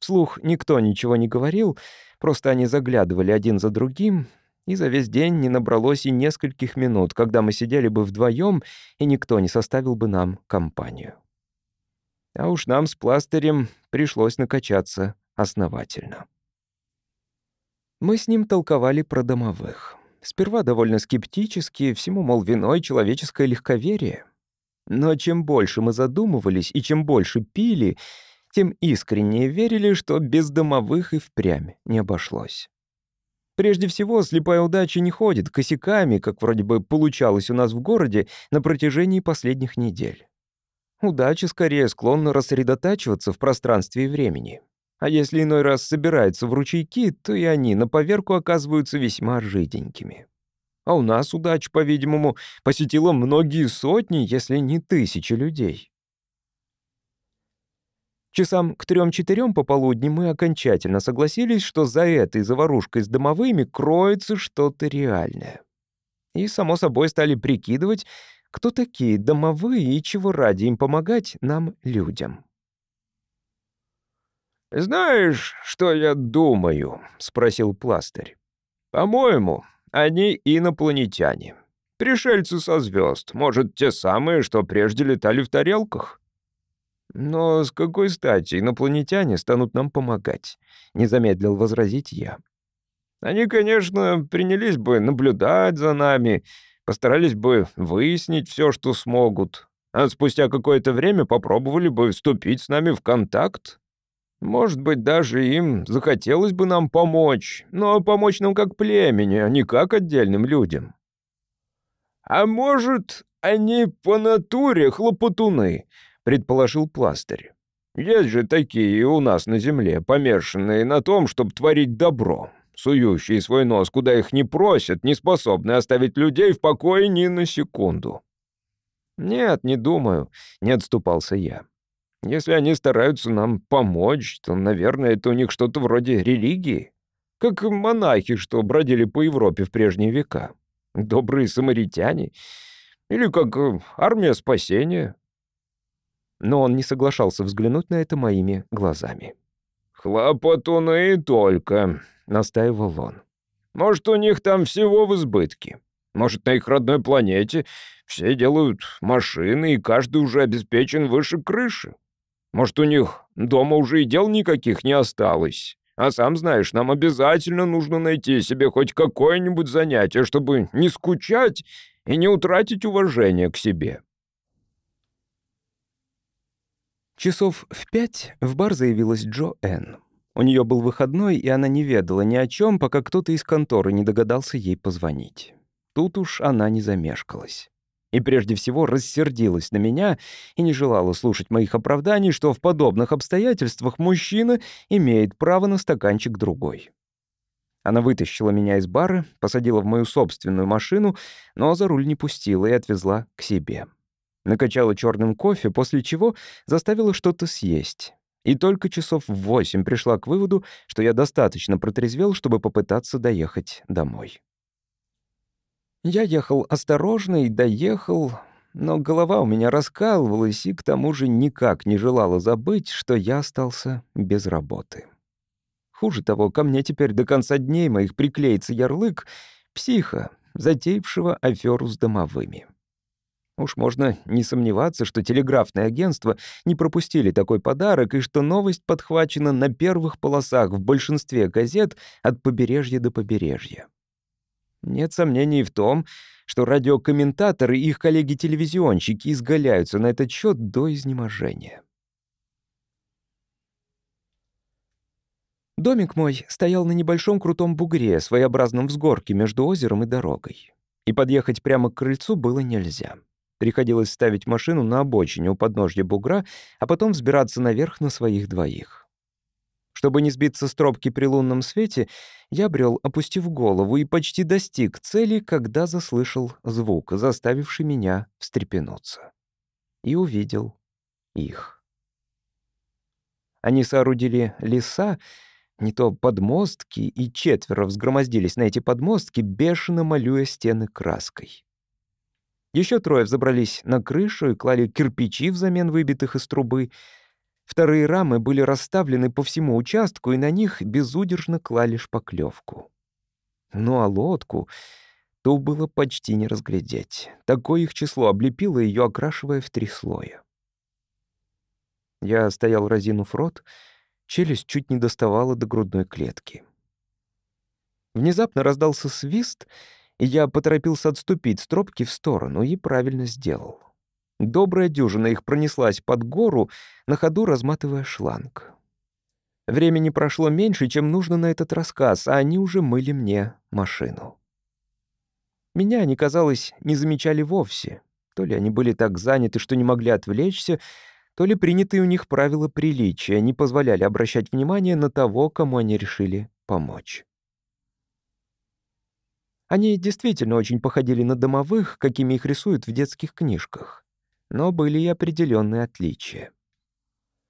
Вслух никто ничего не говорил, просто они заглядывали один за другим, и за весь день не набралось и нескольких минут, когда мы сидели бы вдвоем, и никто не составил бы нам компанию. А уж нам с пластырем пришлось накачаться основательно. Мы с ним толковали про домовых. Сперва довольно скептически, всему, мол, виной человеческое легковерие. Но чем больше мы задумывались и чем больше пили, тем искреннее верили, что без домовых и впрямь не обошлось. Прежде всего, слепая удача не ходит косяками, как вроде бы получалось у нас в городе на протяжении последних недель. Удача скорее склонна рассредотачиваться в пространстве и времени. А если иной раз собирается в ручейки, то и они на поверку оказываются весьма жиденькими. А у нас удача, по-видимому, посетила многие сотни, если не тысячи людей. Часам к трем-четырем пополудни мы окончательно согласились, что за этой заварушкой с домовыми кроется что-то реальное. И, само собой, стали прикидывать, кто такие домовые и чего ради им помогать нам, людям. «Знаешь, что я думаю?» — спросил Пластырь. «По-моему, они инопланетяне. Пришельцы со звезд, может, те самые, что прежде летали в тарелках?» «Но с какой стати инопланетяне станут нам помогать?» — не замедлил возразить я. «Они, конечно, принялись бы наблюдать за нами, постарались бы выяснить все, что смогут, а спустя какое-то время попробовали бы вступить с нами в контакт. Может быть, даже им захотелось бы нам помочь, но помочь нам как племени, а не как отдельным людям». «А может, они по натуре хлопотуны?» предположил пластырь. «Есть же такие и у нас на земле, помешанные на том, чтобы творить добро, сующие свой нос, куда их не просят, не способны оставить людей в покое ни на секунду». «Нет, не думаю», — не отступался я. «Если они стараются нам помочь, то, наверное, это у них что-то вроде религии. Как монахи, что бродили по Европе в прежние века. Добрые самаритяне. Или как э, армия спасения но он не соглашался взглянуть на это моими глазами. «Хлопотуны только», — настаивал он. «Может, у них там всего в избытке. Может, на их родной планете все делают машины, и каждый уже обеспечен выше крыши. Может, у них дома уже и дел никаких не осталось. А сам знаешь, нам обязательно нужно найти себе хоть какое-нибудь занятие, чтобы не скучать и не утратить уважение к себе». Часов в пять в бар заявилась Джо Энн. У нее был выходной, и она не ведала ни о чем, пока кто-то из конторы не догадался ей позвонить. Тут уж она не замешкалась. И прежде всего рассердилась на меня и не желала слушать моих оправданий, что в подобных обстоятельствах мужчина имеет право на стаканчик другой. Она вытащила меня из бара, посадила в мою собственную машину, но за руль не пустила и отвезла к себе накачала черным кофе, после чего заставила что-то съесть. И только часов в восемь пришла к выводу, что я достаточно протрезвел, чтобы попытаться доехать домой. Я ехал осторожно и доехал, но голова у меня раскалывалась и к тому же никак не желала забыть, что я остался без работы. Хуже того, ко мне теперь до конца дней моих приклеится ярлык психа, затеявшего аферу с домовыми. Уж можно не сомневаться, что телеграфные агентства не пропустили такой подарок и что новость подхвачена на первых полосах в большинстве газет от побережья до побережья. Нет сомнений в том, что радиокомментаторы и их коллеги-телевизионщики изгаляются на этот счет до изнеможения. Домик мой стоял на небольшом крутом бугре, своеобразном взгорке между озером и дорогой. И подъехать прямо к крыльцу было нельзя. Приходилось ставить машину на обочине у подножья бугра, а потом взбираться наверх на своих двоих. Чтобы не сбиться с тропки при лунном свете, я брел, опустив голову, и почти достиг цели, когда заслышал звук, заставивший меня встрепенуться. И увидел их. Они соорудили леса, не то подмостки, и четверо взгромоздились на эти подмостки, бешено малюя стены краской. Еще трое взобрались на крышу и клали кирпичи взамен выбитых из трубы. Вторые рамы были расставлены по всему участку, и на них безудержно клали шпаклевку. Ну а лодку то было почти не разглядеть. Такое их число облепило ее, окрашивая в три слоя. Я стоял, разинув рот, челюсть чуть не доставала до грудной клетки. Внезапно раздался свист — я поторопился отступить с тропки в сторону и правильно сделал. Добрая дюжина их пронеслась под гору, на ходу разматывая шланг. Времени прошло меньше, чем нужно на этот рассказ, а они уже мыли мне машину. Меня они, казалось, не замечали вовсе. То ли они были так заняты, что не могли отвлечься, то ли принятые у них правила приличия не позволяли обращать внимание на того, кому они решили помочь. Они действительно очень походили на домовых, какими их рисуют в детских книжках. Но были и определенные отличия.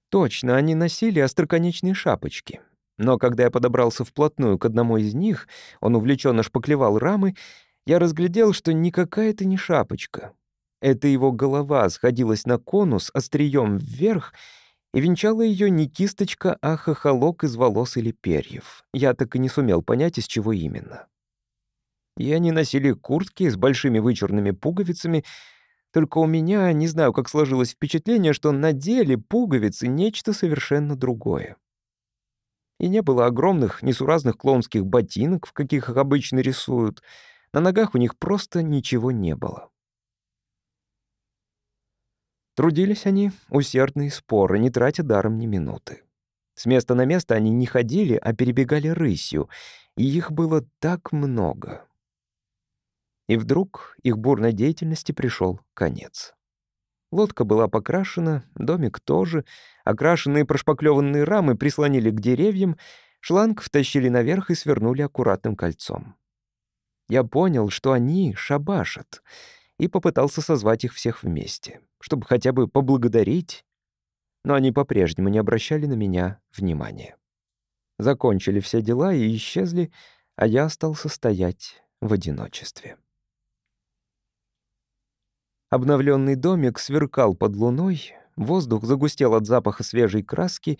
Точно, они носили остроконечные шапочки. Но когда я подобрался вплотную к одному из них, он увлеченно шпаклевал рамы, я разглядел, что никакая это не шапочка. Это его голова сходилась на конус острием вверх, и венчала ее не кисточка, а хохолок из волос или перьев. Я так и не сумел понять, из чего именно и они носили куртки с большими вычурными пуговицами. Только у меня, не знаю, как сложилось впечатление, что на деле пуговицы — нечто совершенно другое. И не было огромных, несуразных клоунских ботинок, в каких их обычно рисуют. На ногах у них просто ничего не было. Трудились они усердные споры, не тратя даром ни минуты. С места на место они не ходили, а перебегали рысью, и их было так много. И вдруг их бурной деятельности пришел конец. Лодка была покрашена, домик тоже. Окрашенные прошпаклеванные рамы прислонили к деревьям, шланг втащили наверх и свернули аккуратным кольцом. Я понял, что они шабашат, и попытался созвать их всех вместе, чтобы хотя бы поблагодарить, но они по-прежнему не обращали на меня внимания. Закончили все дела и исчезли, а я остался стоять в одиночестве. Обновленный домик сверкал под луной, воздух загустел от запаха свежей краски.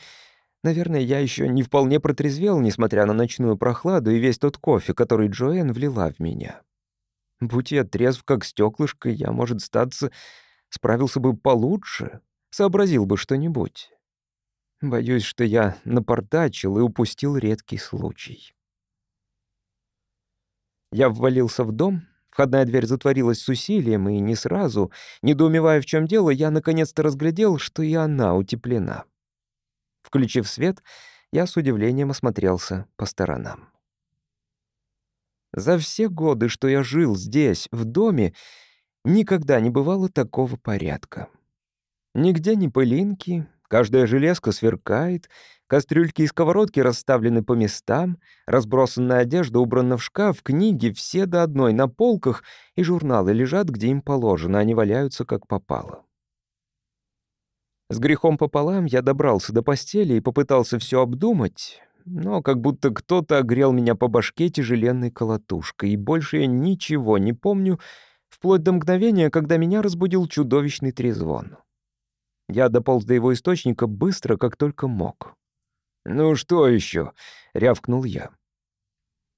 Наверное, я еще не вполне протрезвел, несмотря на ночную прохладу и весь тот кофе, который Джоэн влила в меня. Будь я трезв, как стеклышко, я, может, статься, справился бы получше, сообразил бы что-нибудь. Боюсь, что я напортачил и упустил редкий случай. Я ввалился в дом, Входная дверь затворилась с усилием, и не сразу. Недоумевая, в чем дело, я наконец-то разглядел, что и она утеплена. Включив свет, я с удивлением осмотрелся по сторонам. За все годы, что я жил здесь, в доме, никогда не бывало такого порядка. Нигде ни пылинки, каждая железка сверкает — Кастрюльки и сковородки расставлены по местам, разбросанная одежда убрана в шкаф, книги все до одной на полках, и журналы лежат, где им положено, они валяются как попало. С грехом пополам я добрался до постели и попытался все обдумать, но как будто кто-то огрел меня по башке тяжеленной колотушкой, и больше я ничего не помню, вплоть до мгновения, когда меня разбудил чудовищный трезвон. Я дополз до его источника быстро, как только мог. «Ну что еще?» — рявкнул я.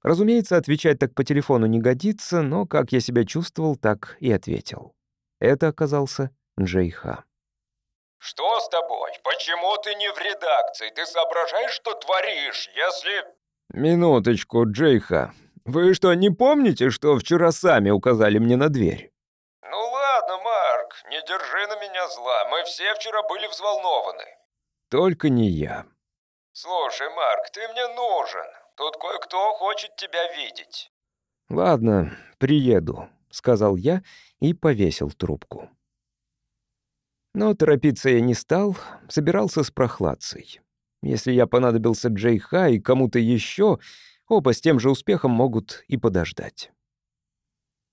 Разумеется, отвечать так по телефону не годится, но как я себя чувствовал, так и ответил. Это оказался Джейха. «Что с тобой? Почему ты не в редакции? Ты соображаешь, что творишь, если...» «Минуточку, Джейха. Вы что, не помните, что вчера сами указали мне на дверь?» «Ну ладно, Марк, не держи на меня зла. Мы все вчера были взволнованы». «Только не я. «Слушай, Марк, ты мне нужен. Тут кое-кто хочет тебя видеть». «Ладно, приеду», — сказал я и повесил трубку. Но торопиться я не стал, собирался с прохладцей. Если я понадобился Джейха и кому-то еще, оба с тем же успехом могут и подождать.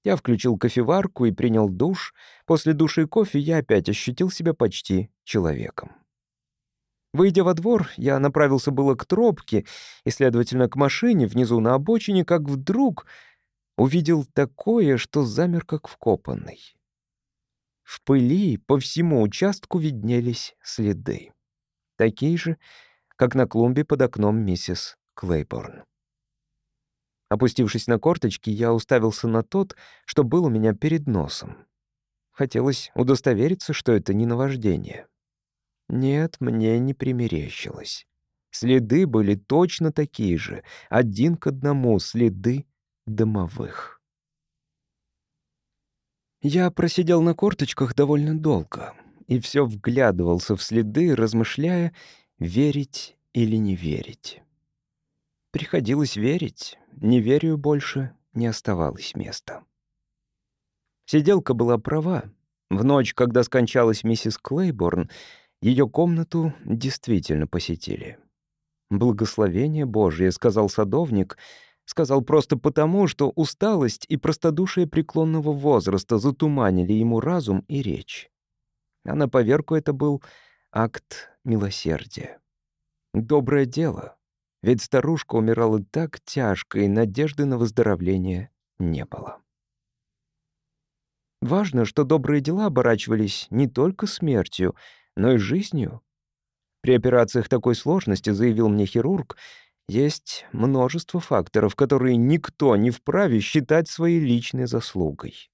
Я включил кофеварку и принял душ. После души и кофе я опять ощутил себя почти человеком. Выйдя во двор, я направился было к тропке и, следовательно, к машине внизу на обочине, как вдруг увидел такое, что замер как вкопанный. В пыли по всему участку виднелись следы. Такие же, как на клумбе под окном миссис Клейборн. Опустившись на корточки, я уставился на тот, что был у меня перед носом. Хотелось удостовериться, что это не наваждение. Нет, мне не примерещилось. Следы были точно такие же, один к одному, следы домовых. Я просидел на корточках довольно долго и все вглядывался в следы, размышляя, верить или не верить. Приходилось верить, не верю больше не оставалось места. Сиделка была права. В ночь, когда скончалась миссис Клейборн, ее комнату действительно посетили. «Благословение Божие», — сказал садовник, — сказал просто потому, что усталость и простодушие преклонного возраста затуманили ему разум и речь. А на поверку это был акт милосердия. Доброе дело, ведь старушка умирала так тяжко, и надежды на выздоровление не было. Важно, что добрые дела оборачивались не только смертью — но и жизнью. При операциях такой сложности, заявил мне хирург, есть множество факторов, которые никто не вправе считать своей личной заслугой.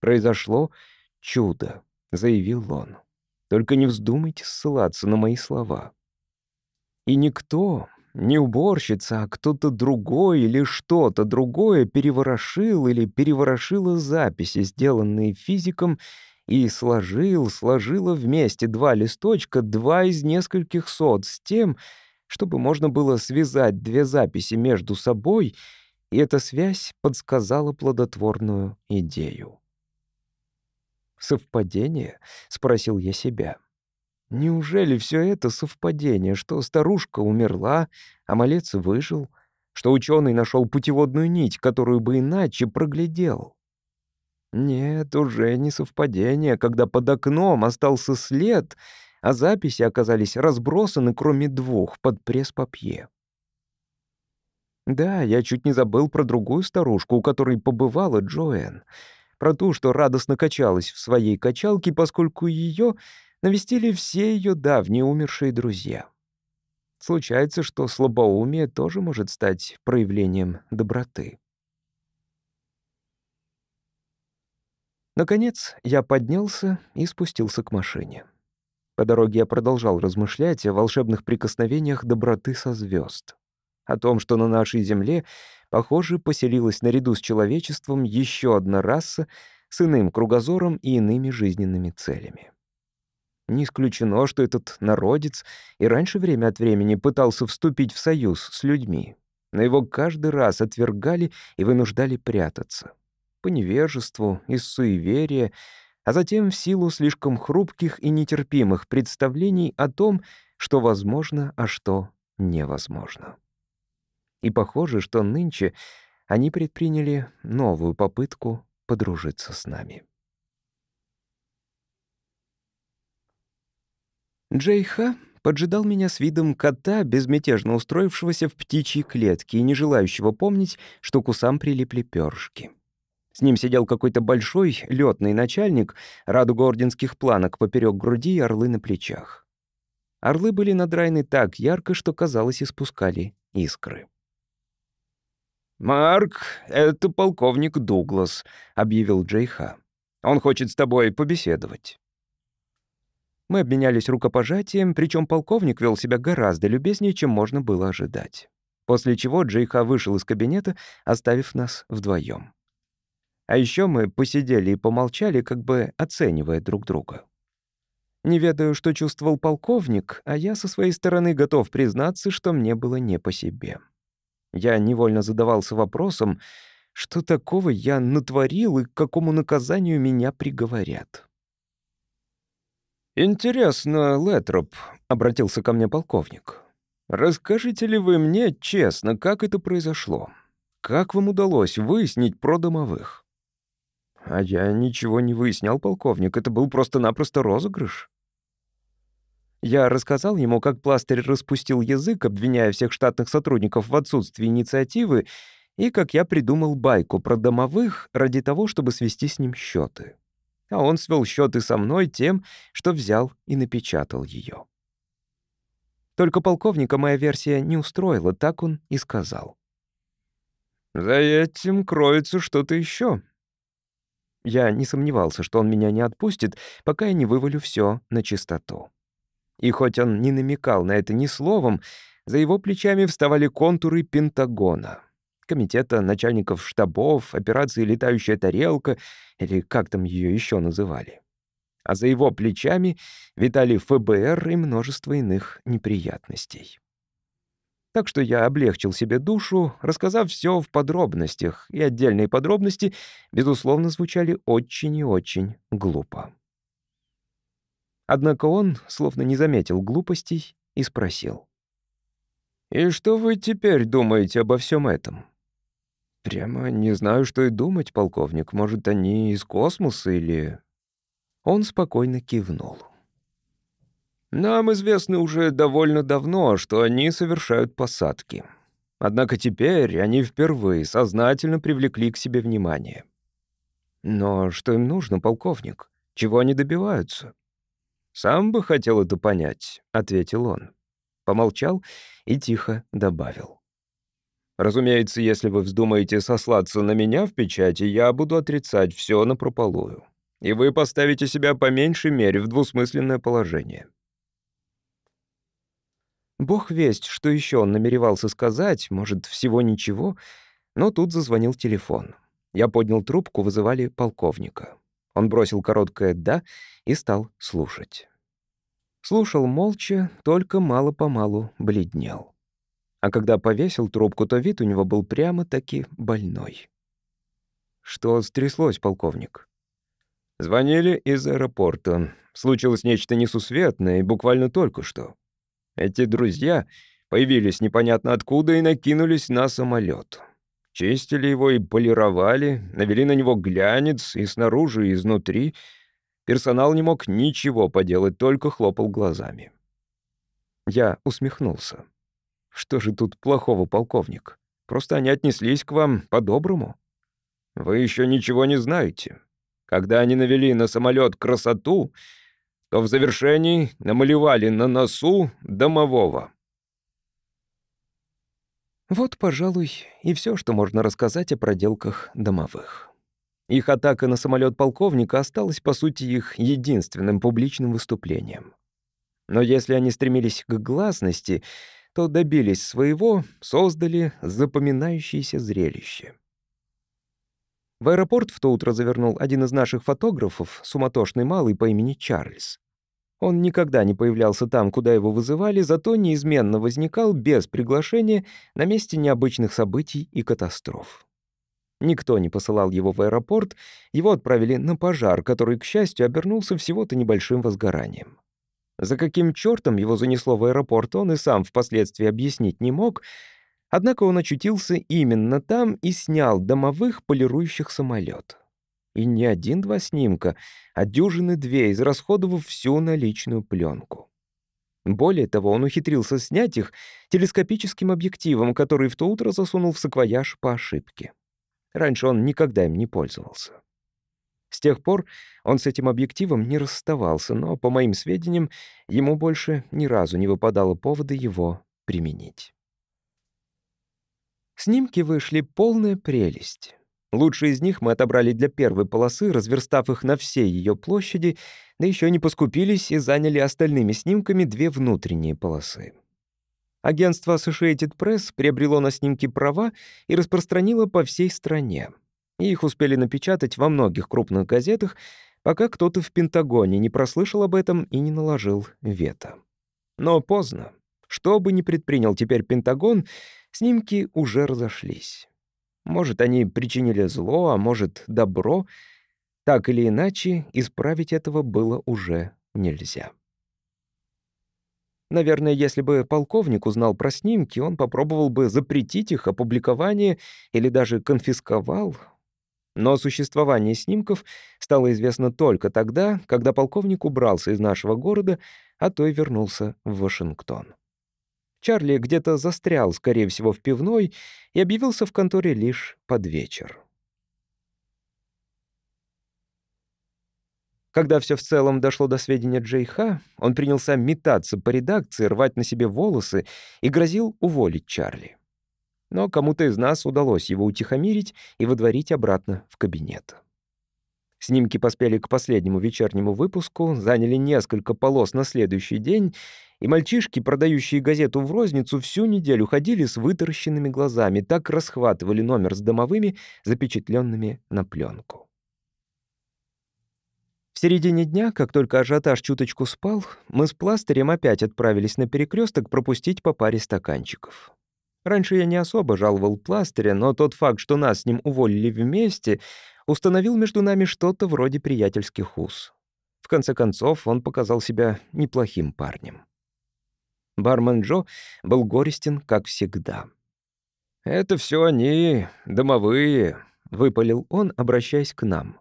Произошло чудо, заявил он. Только не вздумайте ссылаться на мои слова. И никто, не уборщица, а кто-то другой или что-то другое переворошил или переворошило записи, сделанные физиком, и сложил, сложила вместе два листочка, два из нескольких сот, с тем, чтобы можно было связать две записи между собой, и эта связь подсказала плодотворную идею. «Совпадение?» — спросил я себя. «Неужели все это совпадение, что старушка умерла, а малец выжил, что ученый нашел путеводную нить, которую бы иначе проглядел?» Нет, уже не совпадение, когда под окном остался след, а записи оказались разбросаны, кроме двух, под пресс-папье. Да, я чуть не забыл про другую старушку, у которой побывала Джоэн, про ту, что радостно качалась в своей качалке, поскольку ее навестили все ее давние умершие друзья. Случается, что слабоумие тоже может стать проявлением доброты. Наконец, я поднялся и спустился к машине. По дороге я продолжал размышлять о волшебных прикосновениях доброты со звезд, о том, что на нашей Земле, похоже, поселилась наряду с человечеством еще одна раса с иным кругозором и иными жизненными целями. Не исключено, что этот народец и раньше время от времени пытался вступить в союз с людьми, но его каждый раз отвергали и вынуждали прятаться по невежеству, из суеверия, а затем в силу слишком хрупких и нетерпимых представлений о том, что возможно, а что невозможно. И похоже, что нынче они предприняли новую попытку подружиться с нами. Джейха поджидал меня с видом кота, безмятежно устроившегося в птичьей клетке и не желающего помнить, что к усам прилипли перышки. С ним сидел какой-то большой, летный начальник, радуга орденских планок поперек груди и орлы на плечах. Орлы были надраены так ярко, что, казалось, испускали искры. «Марк, это полковник Дуглас», — объявил Джейха. «Он хочет с тобой побеседовать». Мы обменялись рукопожатием, причем полковник вел себя гораздо любезнее, чем можно было ожидать. После чего Джейха вышел из кабинета, оставив нас вдвоем. А еще мы посидели и помолчали, как бы оценивая друг друга. Не ведаю, что чувствовал полковник, а я со своей стороны готов признаться, что мне было не по себе. Я невольно задавался вопросом, что такого я натворил и к какому наказанию меня приговорят. «Интересно, Летроп», — обратился ко мне полковник, — «расскажите ли вы мне честно, как это произошло? Как вам удалось выяснить про домовых?» «А я ничего не выяснял, полковник. Это был просто-напросто розыгрыш». Я рассказал ему, как пластырь распустил язык, обвиняя всех штатных сотрудников в отсутствии инициативы, и как я придумал байку про домовых ради того, чтобы свести с ним счеты. А он свел счеты со мной тем, что взял и напечатал ее. Только полковника моя версия не устроила, так он и сказал. «За этим кроется что-то еще, я не сомневался, что он меня не отпустит, пока я не вывалю все на чистоту. И хоть он не намекал на это ни словом, за его плечами вставали контуры Пентагона, комитета начальников штабов, операции «Летающая тарелка» или как там ее еще называли. А за его плечами витали ФБР и множество иных неприятностей. Так что я облегчил себе душу, рассказав все в подробностях, и отдельные подробности, безусловно, звучали очень и очень глупо. Однако он, словно не заметил глупостей, и спросил. «И что вы теперь думаете обо всем этом?» «Прямо не знаю, что и думать, полковник. Может, они из космоса или...» Он спокойно кивнул. Нам известно уже довольно давно, что они совершают посадки. Однако теперь они впервые сознательно привлекли к себе внимание. Но что им нужно, полковник? Чего они добиваются? «Сам бы хотел это понять», — ответил он. Помолчал и тихо добавил. «Разумеется, если вы вздумаете сослаться на меня в печати, я буду отрицать все напропалую. И вы поставите себя по меньшей мере в двусмысленное положение. Бог весть, что еще он намеревался сказать, может, всего ничего, но тут зазвонил телефон. Я поднял трубку, вызывали полковника. Он бросил короткое «да» и стал слушать. Слушал молча, только мало-помалу бледнел. А когда повесил трубку, то вид у него был прямо-таки больной. «Что стряслось, полковник?» «Звонили из аэропорта. Случилось нечто несусветное, буквально только что. Эти друзья появились непонятно откуда и накинулись на самолет. Чистили его и полировали, навели на него глянец и снаружи, и изнутри. Персонал не мог ничего поделать, только хлопал глазами. Я усмехнулся. «Что же тут плохого, полковник? Просто они отнеслись к вам по-доброму. Вы еще ничего не знаете. Когда они навели на самолет красоту, то в завершении намалевали на носу домового. Вот, пожалуй, и все, что можно рассказать о проделках домовых. Их атака на самолет полковника осталась, по сути, их единственным публичным выступлением. Но если они стремились к гласности, то добились своего, создали запоминающееся зрелище — в аэропорт в то утро завернул один из наших фотографов, суматошный малый по имени Чарльз. Он никогда не появлялся там, куда его вызывали, зато неизменно возникал без приглашения на месте необычных событий и катастроф. Никто не посылал его в аэропорт, его отправили на пожар, который, к счастью, обернулся всего-то небольшим возгоранием. За каким чертом его занесло в аэропорт, он и сам впоследствии объяснить не мог, Однако он очутился именно там и снял домовых полирующих самолет. И не один-два снимка, а дюжины две, израсходовав всю наличную пленку. Более того, он ухитрился снять их телескопическим объективом, который в то утро засунул в саквояж по ошибке. Раньше он никогда им не пользовался. С тех пор он с этим объективом не расставался, но, по моим сведениям, ему больше ни разу не выпадало повода его применить. Снимки вышли полная прелесть. Лучшие из них мы отобрали для первой полосы, разверстав их на всей ее площади, да еще не поскупились и заняли остальными снимками две внутренние полосы. Агентство Associated Press приобрело на снимки права и распространило по всей стране. И их успели напечатать во многих крупных газетах, пока кто-то в Пентагоне не прослышал об этом и не наложил вето. Но поздно. Что бы ни предпринял теперь Пентагон, Снимки уже разошлись. Может, они причинили зло, а может, добро. Так или иначе, исправить этого было уже нельзя. Наверное, если бы полковник узнал про снимки, он попробовал бы запретить их опубликование или даже конфисковал. Но существование снимков стало известно только тогда, когда полковник убрался из нашего города, а то и вернулся в Вашингтон. Чарли где-то застрял, скорее всего, в пивной, и объявился в конторе лишь под вечер. Когда все в целом дошло до сведения Джейха, он принялся метаться по редакции, рвать на себе волосы и грозил уволить Чарли. Но кому-то из нас удалось его утихомирить и водворить обратно в кабинет. Снимки поспели к последнему вечернему выпуску, заняли несколько полос на следующий день, и мальчишки, продающие газету в розницу, всю неделю ходили с вытаращенными глазами, так расхватывали номер с домовыми, запечатленными на пленку. В середине дня, как только ажиотаж чуточку спал, мы с пластырем опять отправились на перекресток пропустить по паре стаканчиков. Раньше я не особо жаловал пластыря, но тот факт, что нас с ним уволили вместе, установил между нами что-то вроде приятельских уз. В конце концов, он показал себя неплохим парнем. Бармен Джо был горестен, как всегда. «Это все они, домовые», — выпалил он, обращаясь к нам.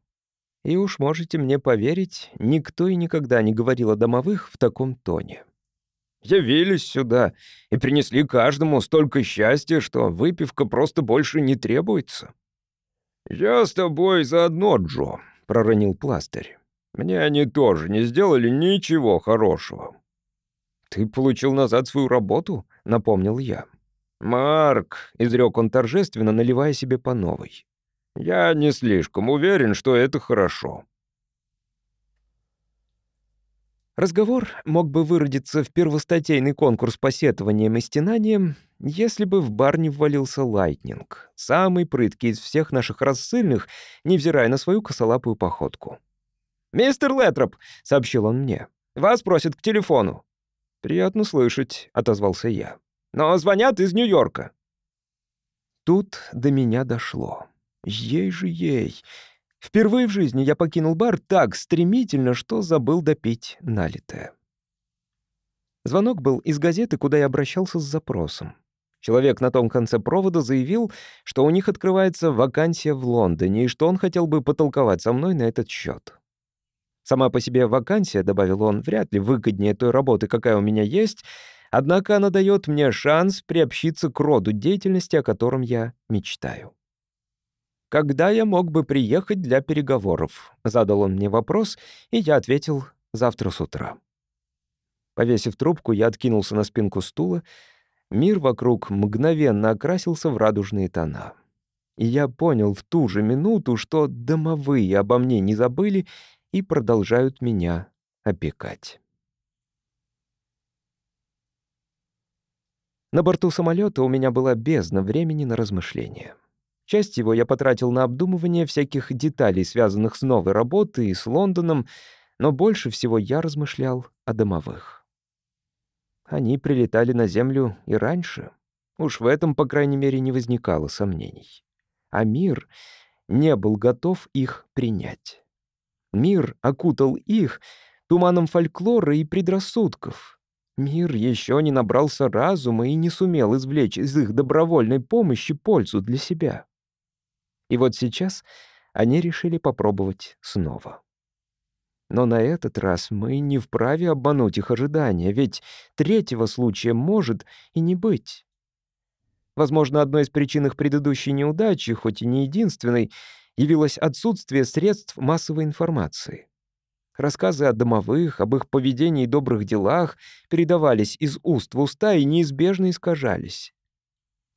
«И уж можете мне поверить, никто и никогда не говорил о домовых в таком тоне. Явились сюда и принесли каждому столько счастья, что выпивка просто больше не требуется». «Я с тобой заодно, Джо», — проронил пластырь. «Мне они тоже не сделали ничего хорошего». «Ты получил назад свою работу?» — напомнил я. «Марк», — изрек он торжественно, наливая себе по новой. «Я не слишком уверен, что это хорошо. Разговор мог бы выродиться в первостатейный конкурс по сетованиям и стенаниям, если бы в бар не ввалился Лайтнинг, самый прыткий из всех наших рассыльных, невзирая на свою косолапую походку. «Мистер Летроп», — сообщил он мне, — «вас просят к телефону». «Приятно слышать», — отозвался я. «Но звонят из Нью-Йорка». Тут до меня дошло. Ей же ей. Впервые в жизни я покинул бар так стремительно, что забыл допить налитое. Звонок был из газеты, куда я обращался с запросом. Человек на том конце провода заявил, что у них открывается вакансия в Лондоне и что он хотел бы потолковать со мной на этот счет. Сама по себе вакансия, добавил он, вряд ли выгоднее той работы, какая у меня есть, однако она дает мне шанс приобщиться к роду деятельности, о котором я мечтаю. «Когда я мог бы приехать для переговоров?» Задал он мне вопрос, и я ответил «завтра с утра». Повесив трубку, я откинулся на спинку стула. Мир вокруг мгновенно окрасился в радужные тона. И я понял в ту же минуту, что домовые обо мне не забыли и продолжают меня опекать. На борту самолета у меня была бездна времени на размышления. Часть его я потратил на обдумывание всяких деталей, связанных с новой работой и с Лондоном, но больше всего я размышлял о домовых. Они прилетали на Землю и раньше. Уж в этом, по крайней мере, не возникало сомнений. А мир не был готов их принять. Мир окутал их туманом фольклора и предрассудков. Мир еще не набрался разума и не сумел извлечь из их добровольной помощи пользу для себя. И вот сейчас они решили попробовать снова. Но на этот раз мы не вправе обмануть их ожидания, ведь третьего случая может и не быть. Возможно, одной из причин их предыдущей неудачи, хоть и не единственной, явилось отсутствие средств массовой информации. Рассказы о домовых, об их поведении и добрых делах передавались из уст в уста и неизбежно искажались.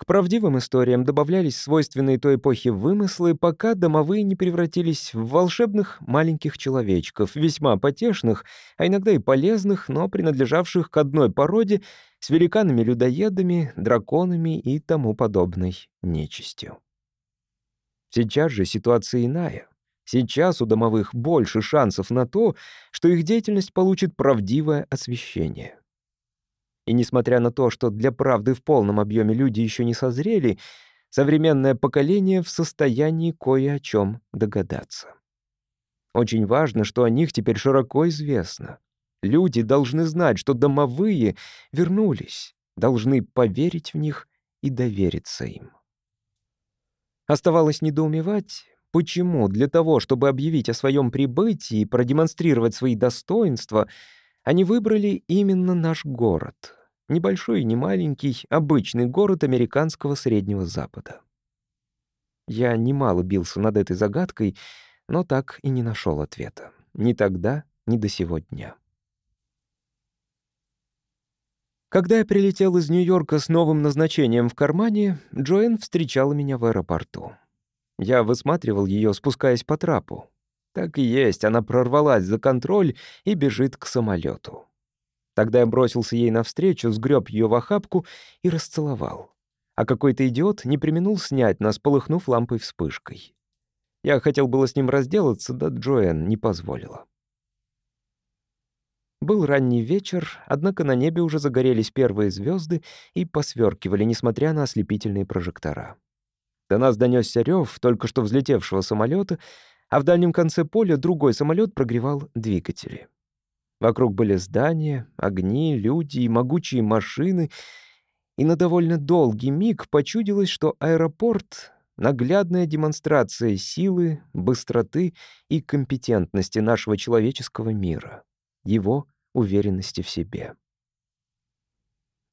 К правдивым историям добавлялись свойственные той эпохе вымыслы, пока домовые не превратились в волшебных маленьких человечков, весьма потешных, а иногда и полезных, но принадлежавших к одной породе с великанами-людоедами, драконами и тому подобной нечистью. Сейчас же ситуация иная. Сейчас у домовых больше шансов на то, что их деятельность получит правдивое освещение. И несмотря на то, что для правды в полном объеме люди еще не созрели, современное поколение в состоянии кое о чем догадаться. Очень важно, что о них теперь широко известно. Люди должны знать, что домовые вернулись, должны поверить в них и довериться им. Оставалось недоумевать, почему для того, чтобы объявить о своем прибытии и продемонстрировать свои достоинства — они выбрали именно наш город. Небольшой и не маленький, обычный город американского Среднего Запада. Я немало бился над этой загадкой, но так и не нашел ответа. Ни тогда, ни до сего дня. Когда я прилетел из Нью-Йорка с новым назначением в кармане, Джоэн встречала меня в аэропорту. Я высматривал ее, спускаясь по трапу. Так и есть, она прорвалась за контроль и бежит к самолету. Тогда я бросился ей навстречу, сгреб ее в охапку и расцеловал. А какой-то идиот не применул снять нас, полыхнув лампой вспышкой. Я хотел было с ним разделаться, да Джоэн не позволила. Был ранний вечер, однако на небе уже загорелись первые звезды и посверкивали, несмотря на ослепительные прожектора. До нас донёсся рев только что взлетевшего самолета, а в дальнем конце поля другой самолет прогревал двигатели. Вокруг были здания, огни, люди и могучие машины, и на довольно долгий миг почудилось, что аэропорт — наглядная демонстрация силы, быстроты и компетентности нашего человеческого мира, его уверенности в себе.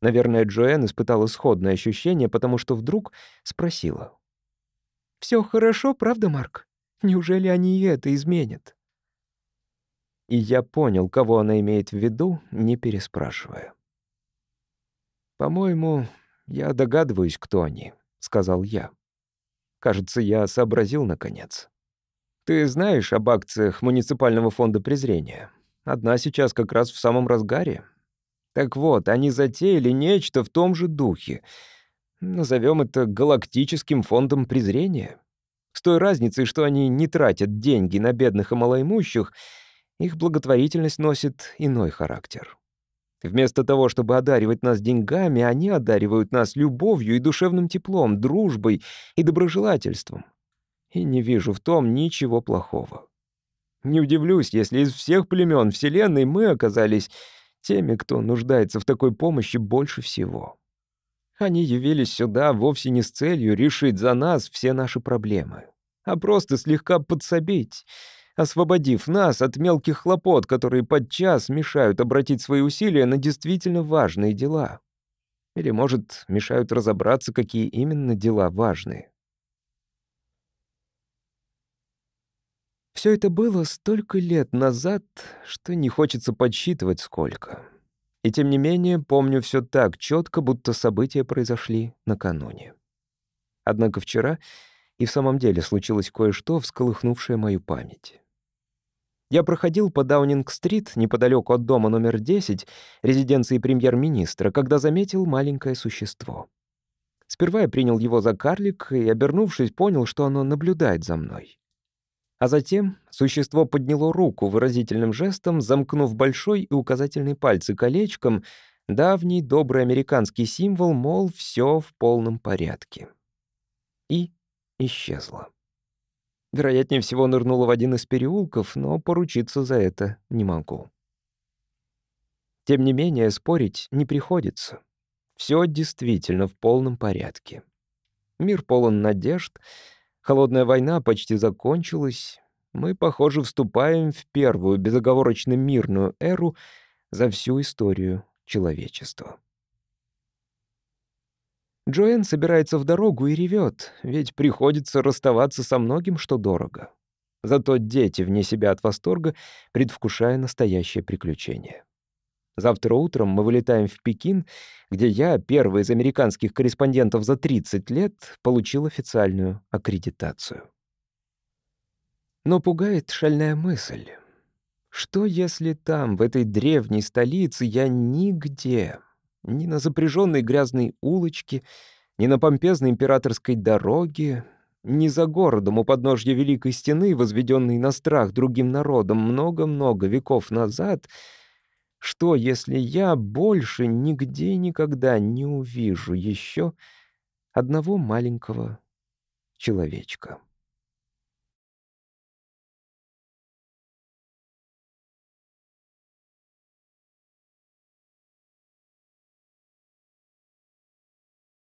Наверное, Джоэн испытала сходное ощущение, потому что вдруг спросила. «Все хорошо, правда, Марк?» Неужели они и это изменят? И я понял, кого она имеет в виду, не переспрашивая. «По-моему, я догадываюсь, кто они», — сказал я. Кажется, я сообразил наконец. «Ты знаешь об акциях Муниципального фонда презрения? Одна сейчас как раз в самом разгаре. Так вот, они затеяли нечто в том же духе. Назовем это галактическим фондом презрения». С той разницей, что они не тратят деньги на бедных и малоимущих, их благотворительность носит иной характер. Вместо того, чтобы одаривать нас деньгами, они одаривают нас любовью и душевным теплом, дружбой и доброжелательством. И не вижу в том ничего плохого. Не удивлюсь, если из всех племен Вселенной мы оказались теми, кто нуждается в такой помощи больше всего. Они явились сюда вовсе не с целью решить за нас все наши проблемы, а просто слегка подсобить, освободив нас от мелких хлопот, которые подчас мешают обратить свои усилия на действительно важные дела. Или, может, мешают разобраться, какие именно дела важные. Все это было столько лет назад, что не хочется подсчитывать сколько. И тем не менее, помню все так четко, будто события произошли накануне. Однако вчера и в самом деле случилось кое-что, всколыхнувшее мою память. Я проходил по Даунинг-стрит, неподалеку от дома номер 10, резиденции премьер-министра, когда заметил маленькое существо. Сперва я принял его за карлик и, обернувшись, понял, что оно наблюдает за мной. А затем существо подняло руку выразительным жестом, замкнув большой и указательный пальцы колечком, давний добрый американский символ, мол, все в полном порядке. И исчезло. Вероятнее всего, нырнуло в один из переулков, но поручиться за это не могу. Тем не менее, спорить не приходится. Все действительно в полном порядке. Мир полон надежд — Холодная война почти закончилась. Мы, похоже, вступаем в первую безоговорочно мирную эру за всю историю человечества. Джоэн собирается в дорогу и ревет, ведь приходится расставаться со многим, что дорого. Зато дети вне себя от восторга, предвкушая настоящее приключение. Завтра утром мы вылетаем в Пекин, где я, первый из американских корреспондентов за 30 лет, получил официальную аккредитацию. Но пугает шальная мысль. Что если там, в этой древней столице, я нигде, ни на запряженной грязной улочке, ни на помпезной императорской дороге, ни за городом у подножья Великой Стены, возведенной на страх другим народом много-много веков назад, что, если я больше нигде никогда не увижу еще одного маленького человечка?